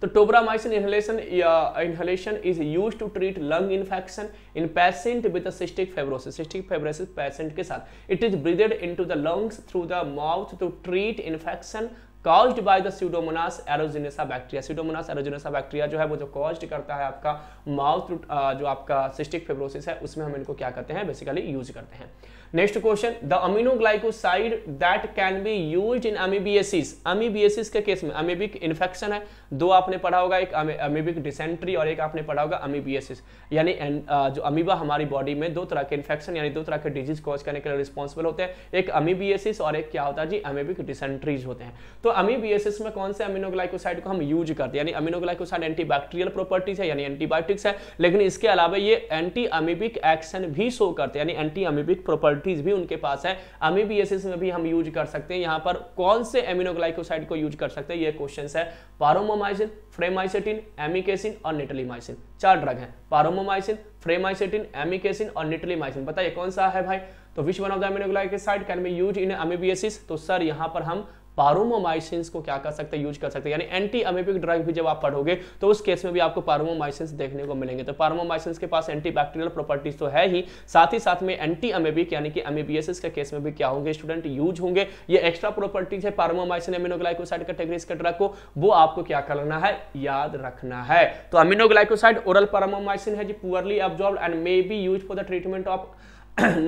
तो tobramycin inhalation inhalation is use to treat lung infection in patient with cystic fibrosis cystic fibrosis patient के साथ it is breathed into the lungs through the mouth to treat infection caused by the pseudomonas aeruginosa bacteria pseudomonas aeruginosa bacteria जो है वो जो caused करता है आपका mouth uh, जो आपका सिस्टिक फेब्रोसिस है उसमें हम इनको क्या करते हैं बेसिकली यूज करते हैं next question the aminoglycoside that can be use in amoebiasis amoebiasis के केस में अमीबिक इन्फेक्शन है दो आपने पढ़ा होगा एक अमीबिक डिसेंट्री और एक आपने पढ़ा होगा अमीबियसिस यानी जो अमीबा हमारी बॉडी में दो तरह के इन्फेक्शन यानी दो तरह के डिजीज कॉज करने के लिए रिस्पॉन्सिबल होते हैं एक अमीबियसिस और एक क्या होता है जी अमीबिक डिसेंट्रीज होते हैं तो अमीबियसिस में कौन से अमीनोग्लाइकोसाइड को हम यूज करते हैं यानी अमीनोग्लाइकोसाइड एंटीबैक्टीरियल प्रॉपर्टीज है यानी एंटीबायोटिक्स है लेकिन इसके अलावा ये एंटी अमीबिक एक्शन भी शो करते हैं यानी एंटी अमीबिक प्रॉपर्टी प्रॉपर्टीज भी उनके पास है अमीबीएसिस में भी हम यूज कर सकते हैं यहाँ पर कौन से एमिनोग्लाइकोसाइड को यूज कर सकते हैं ये क्वेश्चन है पारोमोमाइसिन फ्रेमाइसेटिन एमिकेसिन और निटलीमाइसिन चार ड्रग हैं पारोमोमाइसिन फ्रेमाइसेटिन एमिकेसिन और निटलीमाइसिन बताइए कौन सा है भाई तो which one of the aminoglycoside can be use in amoebiasis तो सर यहां पर हम पारोमोमाइसिन को क्या कर सकते हैं यूज कर सकते हैं यानी एंटी अमेपिक ड्रग भी जब आप पढ़ोगे तो उस केस में भी आपको पारोमोमाइसिन देखने को मिलेंगे तो पारोमोमाइसिन के पास एंटी बैक्टीरियल प्रॉपर्टीज तो है ही साथ ही साथ में एंटी अमेबिक यानी कि अमेबियसिस के केस में भी क्या होंगे स्टूडेंट यूज होंगे ये एक्स्ट्रा प्रॉपर्टीज है पारोमोमाइसिन एमिनोग्लाइकोसाइड कैटेगरीज के ड्रग को वो आपको क्या करना है याद रखना है तो अमिनोग्लाइकोसाइड ओरल पारोमोमाइसिन है जी poorly absorb and may be use for the treatment of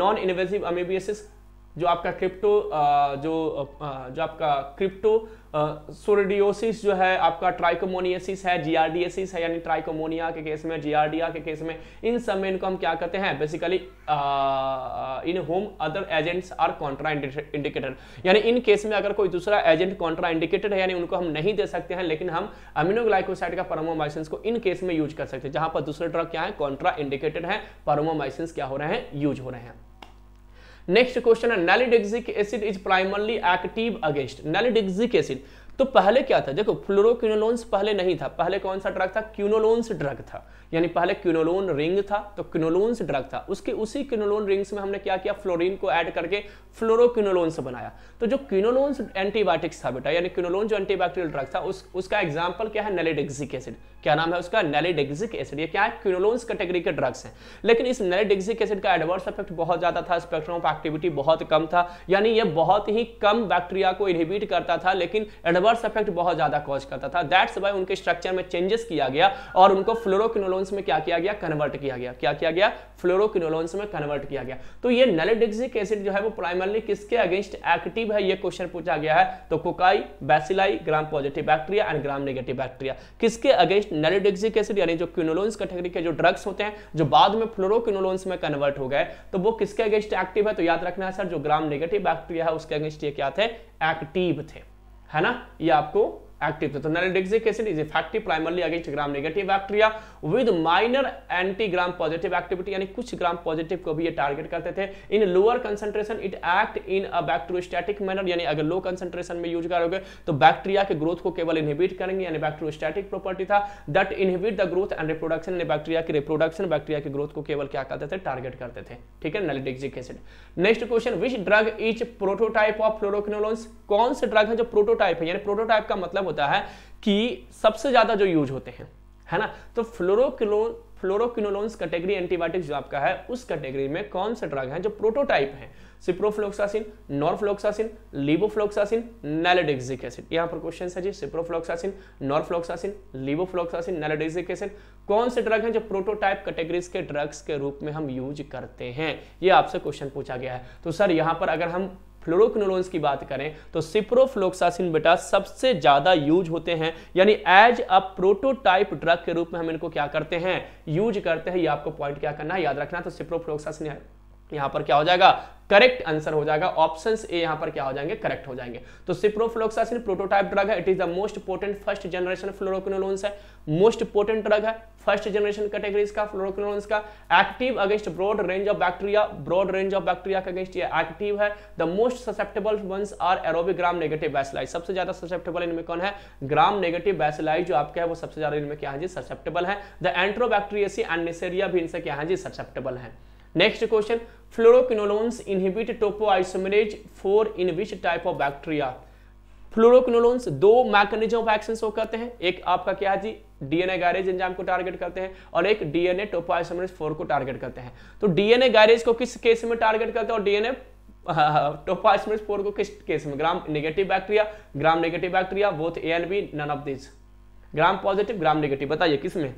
non invasive amoebiasis जो आपका क्रिप्टो जो जो आपका क्रिप्टो सोरेडियोसिस जो है आपका ट्राइकोमोनियसिस है जीआरडीएसिस है यानी ट्राइकोमोनिया के केस में जीआरडिया के केस में इन सब में इनको हम क्या कहते हैं basically in whom other agents are contraindicated यानी इन केस में अगर कोई दूसरा एजेंट कॉन्ट्रा इंडिकेटेड है यानी उनको हम नहीं दे सकते हैं लेकिन हम अमिनोग्लाइकोसाइड का परमोमाइसिन को इन केस में यूज कर सकते हैं जहां पर दूसरे ड्रग क्या है कॉन्ट्रा इंडिकेटेड है परमोमाइसिन क्या हो रहे हैं यूज हो रहे हैं नेक्स्ट क्वेश्चन है nalidixic acid is primarily active against nalidixic acid तो पहले क्या था देखो फ्लोरोक्विनोलोन्स पहले नहीं था पहले कौन सा ड्रग था क्यूनोलोन्स ड्रग था यानी पहले क्यूनोलोन रिंग था तो क्विनोलोन्स ड्रग था उसके उसी क्यूनोलोन रिंग्स में हमने क्या किया फ्लोरीन को ऐड करके फ्लोरोक्विनोलोन्स बनाया तो जो क्विनोलोन्स एंटीबायोटिक्स था बेटा यानी क्यूनोलोन जो एंटीबैक्टीरियल ड्रग था उस, उसका एग्जाम्पल क्या है नेलेडेक्सिक एसिड क्या नाम है उसका नेलेडेक्सिक एसिड ये क्या है क्विनोलोन्स कैटेगरी के ड्रग्स हैं लेकिन इस नेलेडेक्सिक एसिड का एडवर्स इफेक्ट बहुत ज़्यादा था स्पेक्ट्रम ऑफ एक्टिविटी बहुत कम था यानी ये बहुत ही कम बैक्टीरिया को इनहिबिट करता था लेकिन एडवर्स इफेक्ट बहुत ज़्यादा कॉज करता था दैट्स वाई उनके स्ट्रक्चर में चेंजेस किया गया और उनको फ्लोरोक्यूनोलोन फ्लोरोक्विनोलोन्स में क्या किया गया कन्वर्ट किया गया क्या किया गया फ्लोरोक्विनोलोन्स में कन्वर्ट किया गया तो ये नलेडिक्सिक एसिड जो है वो प्राइमरली किसके अगेंस्ट एक्टिव है ये क्वेश्चन पूछा गया है तो cocci bacilli gram positive bacteria and gram negative bacteria किसके अगेंस्ट नलेडिक्सिक एसिड यानी जो क्विनोलोन्स कैटेगरी के जो ड्रग्स होते हैं जो बाद में फ्लोरोक्विनोलोन्स में कन्वर्ट हो गए तो वो किसके अगेंस्ट एक्टिव है तो याद रखना है सर जो ग्राम नेगेटिव बैक्टीरिया है उसके अगेंस्ट ये क्या थे एक्टिव थे है ना ये आपको active. So theranodexic acid is effective primarily against gram negative bacteria with minor anti gram positive activity यानी कुछ ग्राम पॉजिटिव को भी ये टारगेट करते थे in lower concentration it act in a bacteriostatic manner यानी अगर लो कंसंट्रेशन में यूज करोगे तो बैक्टीरिया के ग्रोथ को केवल इनहिबिट करेंगे यानी बैक्टीरियोस्टैटिक प्रॉपर्टी था that inhibit the growth and reproduction in bacteria की रिप्रोडक्शन बैक्टीरिया के ग्रोथ को केवल क्या करते थे टारगेट करते थे ठीक है nalidixic acid next question which drug is prototype of fluoroquinolones कौन से ड्रग है जो प्रोटोटाइप है यानी प्रोटोटाइप का मतलब होता है कि सबसे ज़्यादा जो यूज होते हैं है ना तो फ्लोरोक्लोन फ्लोरोक्विनोलोन्स कैटेगरी एंटीबायोटिक्स जो आपका है उस कैटेगरी में कौन से ड्रग हैं जो प्रोटोटाइप हैं ciprofloxacin norfloxacin levofloxacin nalidixic acid यहां पर क्वेश्चन है जी ciprofloxacin norfloxacin levofloxacin nalidixic acid कौन से ड्रग हैं जो प्रोटोटाइप कैटेगरीज के ड्रग्स के रूप में हम यूज करते हैं ये आपसे क्वेश्चन पूछा गया है तो सर यहां पर अगर हम फ्लोरोक्नोलोन्स की बात करें तो सिप्रोफ्लोक्सासिन बेटा सबसे ज़्यादा यूज होते हैं यानी एज अ प्रोटोटाइप ड्रग के रूप में हम इनको क्या करते हैं यूज करते हैं ये आपको पॉइंट क्या करना है याद रखना तो सिप्रोफ्लोक्सासिन यहां पर क्या हो जाएगा करेक्ट आंसर हो जाएगा ऑप्शन ए यहां पर क्या हो जाएंगे करेक्ट हो जाएंगे तो सिप्रोफ्लोक्सासिन प्रोटोटाइप ड्रग है it is the most potent first generation fluoroquinolones है मोस्ट पोटेंट ड्रग है फर्स्ट जनरेशन कैटेगरीज का फ्लोरोक्नोलोन्स का active against broad range of bacteria broad range of bacteria के अगेंस्ट ये एक्टिव है the most susceptible ones are aerobic gram negative bacilli सबसे ज्यादा susceptible इनमें कौन है ग्राम नेगेटिव बैसिलाई जो आपके है वो सबसे ज्यादा इनमें क्या है जी ससेप्टेबल है द एंट्रोबैक्टीरियसी एंड नेसेरिया भी इनसे क्या है जी ससेप्टेबल है next question fluoroquinolones inhibit topoisomerase four in which type of bacteria fluoroquinolones दो मैकेनिज्म ऑफ एक्शन शो करते हैं एक आपका क्या है जी डीएनए गैरेज एंजाइम को टारगेट करते हैं और एक डीएनए टोपोआइसोमरेज फोर को टारगेट करते हैं तो डीएनए गैरेज को किस केस में टारगेट करते हैं और डीएनए टोपोआइसोमरेज फोर को किस केस में gram negative bacteria gram negative bacteria both A and B none of this gram positive gram negative बताइए किस में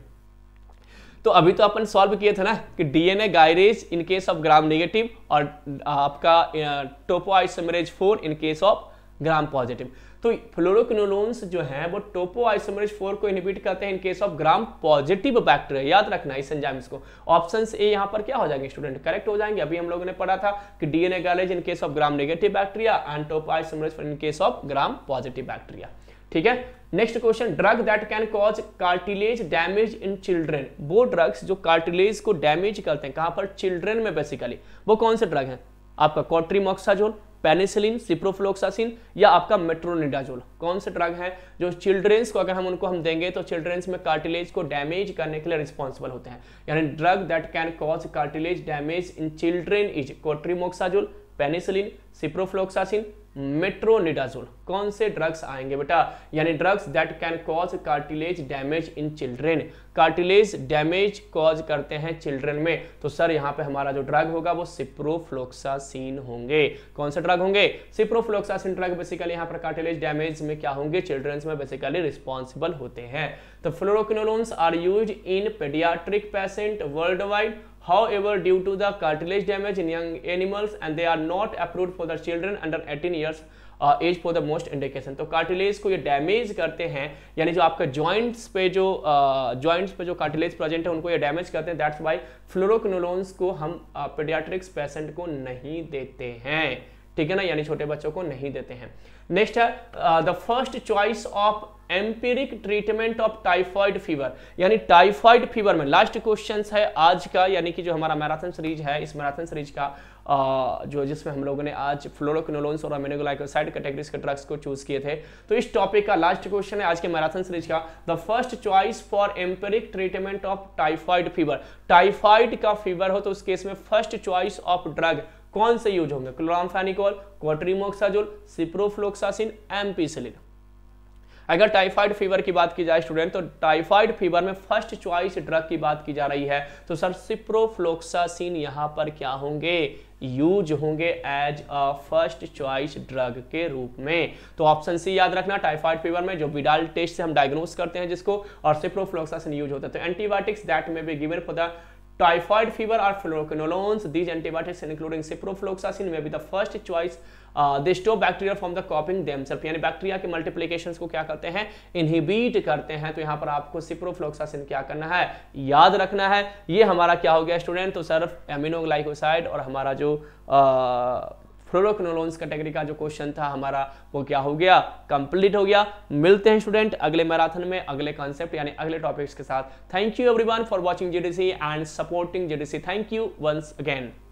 तो अभी तो अपन सॉल्व किए थे ना कि DNA gyrase in case of gram negative और आपका topoisomerase four in case of gram positive तो फ्लोरोक्नोलोन्स जो हैं वो टोपोआइसोमरेज फोर को इनहिबिट करते हैं in case of gram positive bacteria याद रखना इस एंजाइम्स को ऑप्शन ए यहां पर क्या हो जाएंगे स्टूडेंट करेक्ट हो जाएंगे अभी हम लोगों ने पढ़ा था कि DNA gyrase in case of gram negative bacteria and topoisomerase in case of gram positive bacteria ठीक है next question drug that can cause cartilage damage in children वो ड्रग्स जो कार्टिलेज को डैमेज करते हैं कहां पर चिल्ड्रेन में बेसिकली वो कौन से ड्रग हैं आपका कॉट्रीमोक्साजोल पेनिसिलिन सिप्रोफ्लोक्सासिन या आपका मेट्रोनिडाजोल कौन से ड्रग हैं जो चिल्ड्रेंस को अगर हम उनको हम देंगे तो चिल्ड्रेंस में कार्टिलेज को डैमेज करने के लिए रिस्पॉन्सिबल होते हैं यानी drug that can cause cartilage damage in children is cotrimoxazole penicillin ciprofloxacin metronidazole कौन से ड्रग्स आएंगे बेटा यानी drugs that can cause cartilage damage in children cartilage damage cause करते हैं चिल्ड्रेन में तो सर यहां पे हमारा जो ड्रग होगा वो सिप्रोफ्लोक्सासिन होंगे कौन से ड्रग होंगे सिप्रोफ्लोक्सासिन ड्रग बेसिकली यहां पर कार्टिलेज डैमेज में क्या होंगे चिल्ड्रंस में बेसिकली रिस्पॉन्सिबल होते हैं तो fluoroquinolones are use in pediatric patient world wide However, due to the cartilage damage in young animals and they are not approved for the children under eighteen years age for the most indication तो cartilage को ये damage करते हैं यानी जो आपके joints पे जो जॉइंट्स uh, पे जो कार्टिलेज प्रेजेंट है उनको ये डैमेज करते हैं दैट्स वाई फ्लोरोक्नोलोन्स को हम पेडियाट्रिक्स uh, पेशेंट को नहीं देते हैं ठीक है ना यानी छोटे बच्चों को नहीं देते हैं नेक्स्ट है the first choice of empiric treatment of typhoid fever यानी टाइफॉइड फीवर में लास्ट क्वेश्चन है आज का यानी कि जो हमारा मैराथन सीरीज है इस मैराथन सीरीज का आ, uh, जो जिसमें हम लोगों ने आज फ्लोरोक्नोलोन्स और अमेनोग्लाइकोसाइड कैटेगरीज के ड्रग्स को चूज किए थे तो इस टॉपिक का लास्ट क्वेश्चन है आज के मैराथन सीरीज का the first choice for empiric treatment of typhoid fever typhoid का फीवर हो तो उस केस में फर्स्ट चॉइस ऑफ ड्रग कौन से यूज होंगे क्लोरामफेनिकॉल क्वाट्रीमोक्साजोल सिप्रोफ्लोक्सासिन एम्पीसिलिन अगर टाइफाइड फीवर की बात की जाए स्टूडेंट तो टाइफाइड फीवर में फर्स्ट चॉइस ड्रग की बात की जा रही है तो सर सिप्रोफ्लोक्सासिन यहां पर क्या होंगे यूज होंगे as a first choice drug के रूप में तो ऑप्शन सी याद रखना टाइफाइड फीवर में जो विडाल टेस्ट से हम डायग्नोस करते हैं जिसको और सिप्रोफ्लोक्सासिन यूज होता है तो antibiotics that may be given for the typhoid fever or fluoroquinolones these antibiotics including ciprofloxacin may be the first choice they stop bacteria from the copying themselves यानी बैक्टीरिया के मल्टीप्लीकेशन को क्या करते हैं इनहिबीट करते हैं तो यहां पर आपको सिप्रोफ्लोक्सासिन क्या करना है याद रखना है ये हमारा क्या हो गया स्टूडेंट तो सर एमिनोग्लाइकोसाइड और हमारा जो uh, फ्लोरोक्नोलोन्स कैटेगरी का जो क्वेश्चन था हमारा वो क्या हो गया कंप्लीट हो गया मिलते हैं स्टूडेंट अगले मैराथन में अगले कॉन्सेप्ट यानी अगले टॉपिक्स के साथ thank you everyone for watching JDC and supporting JDC thank you once again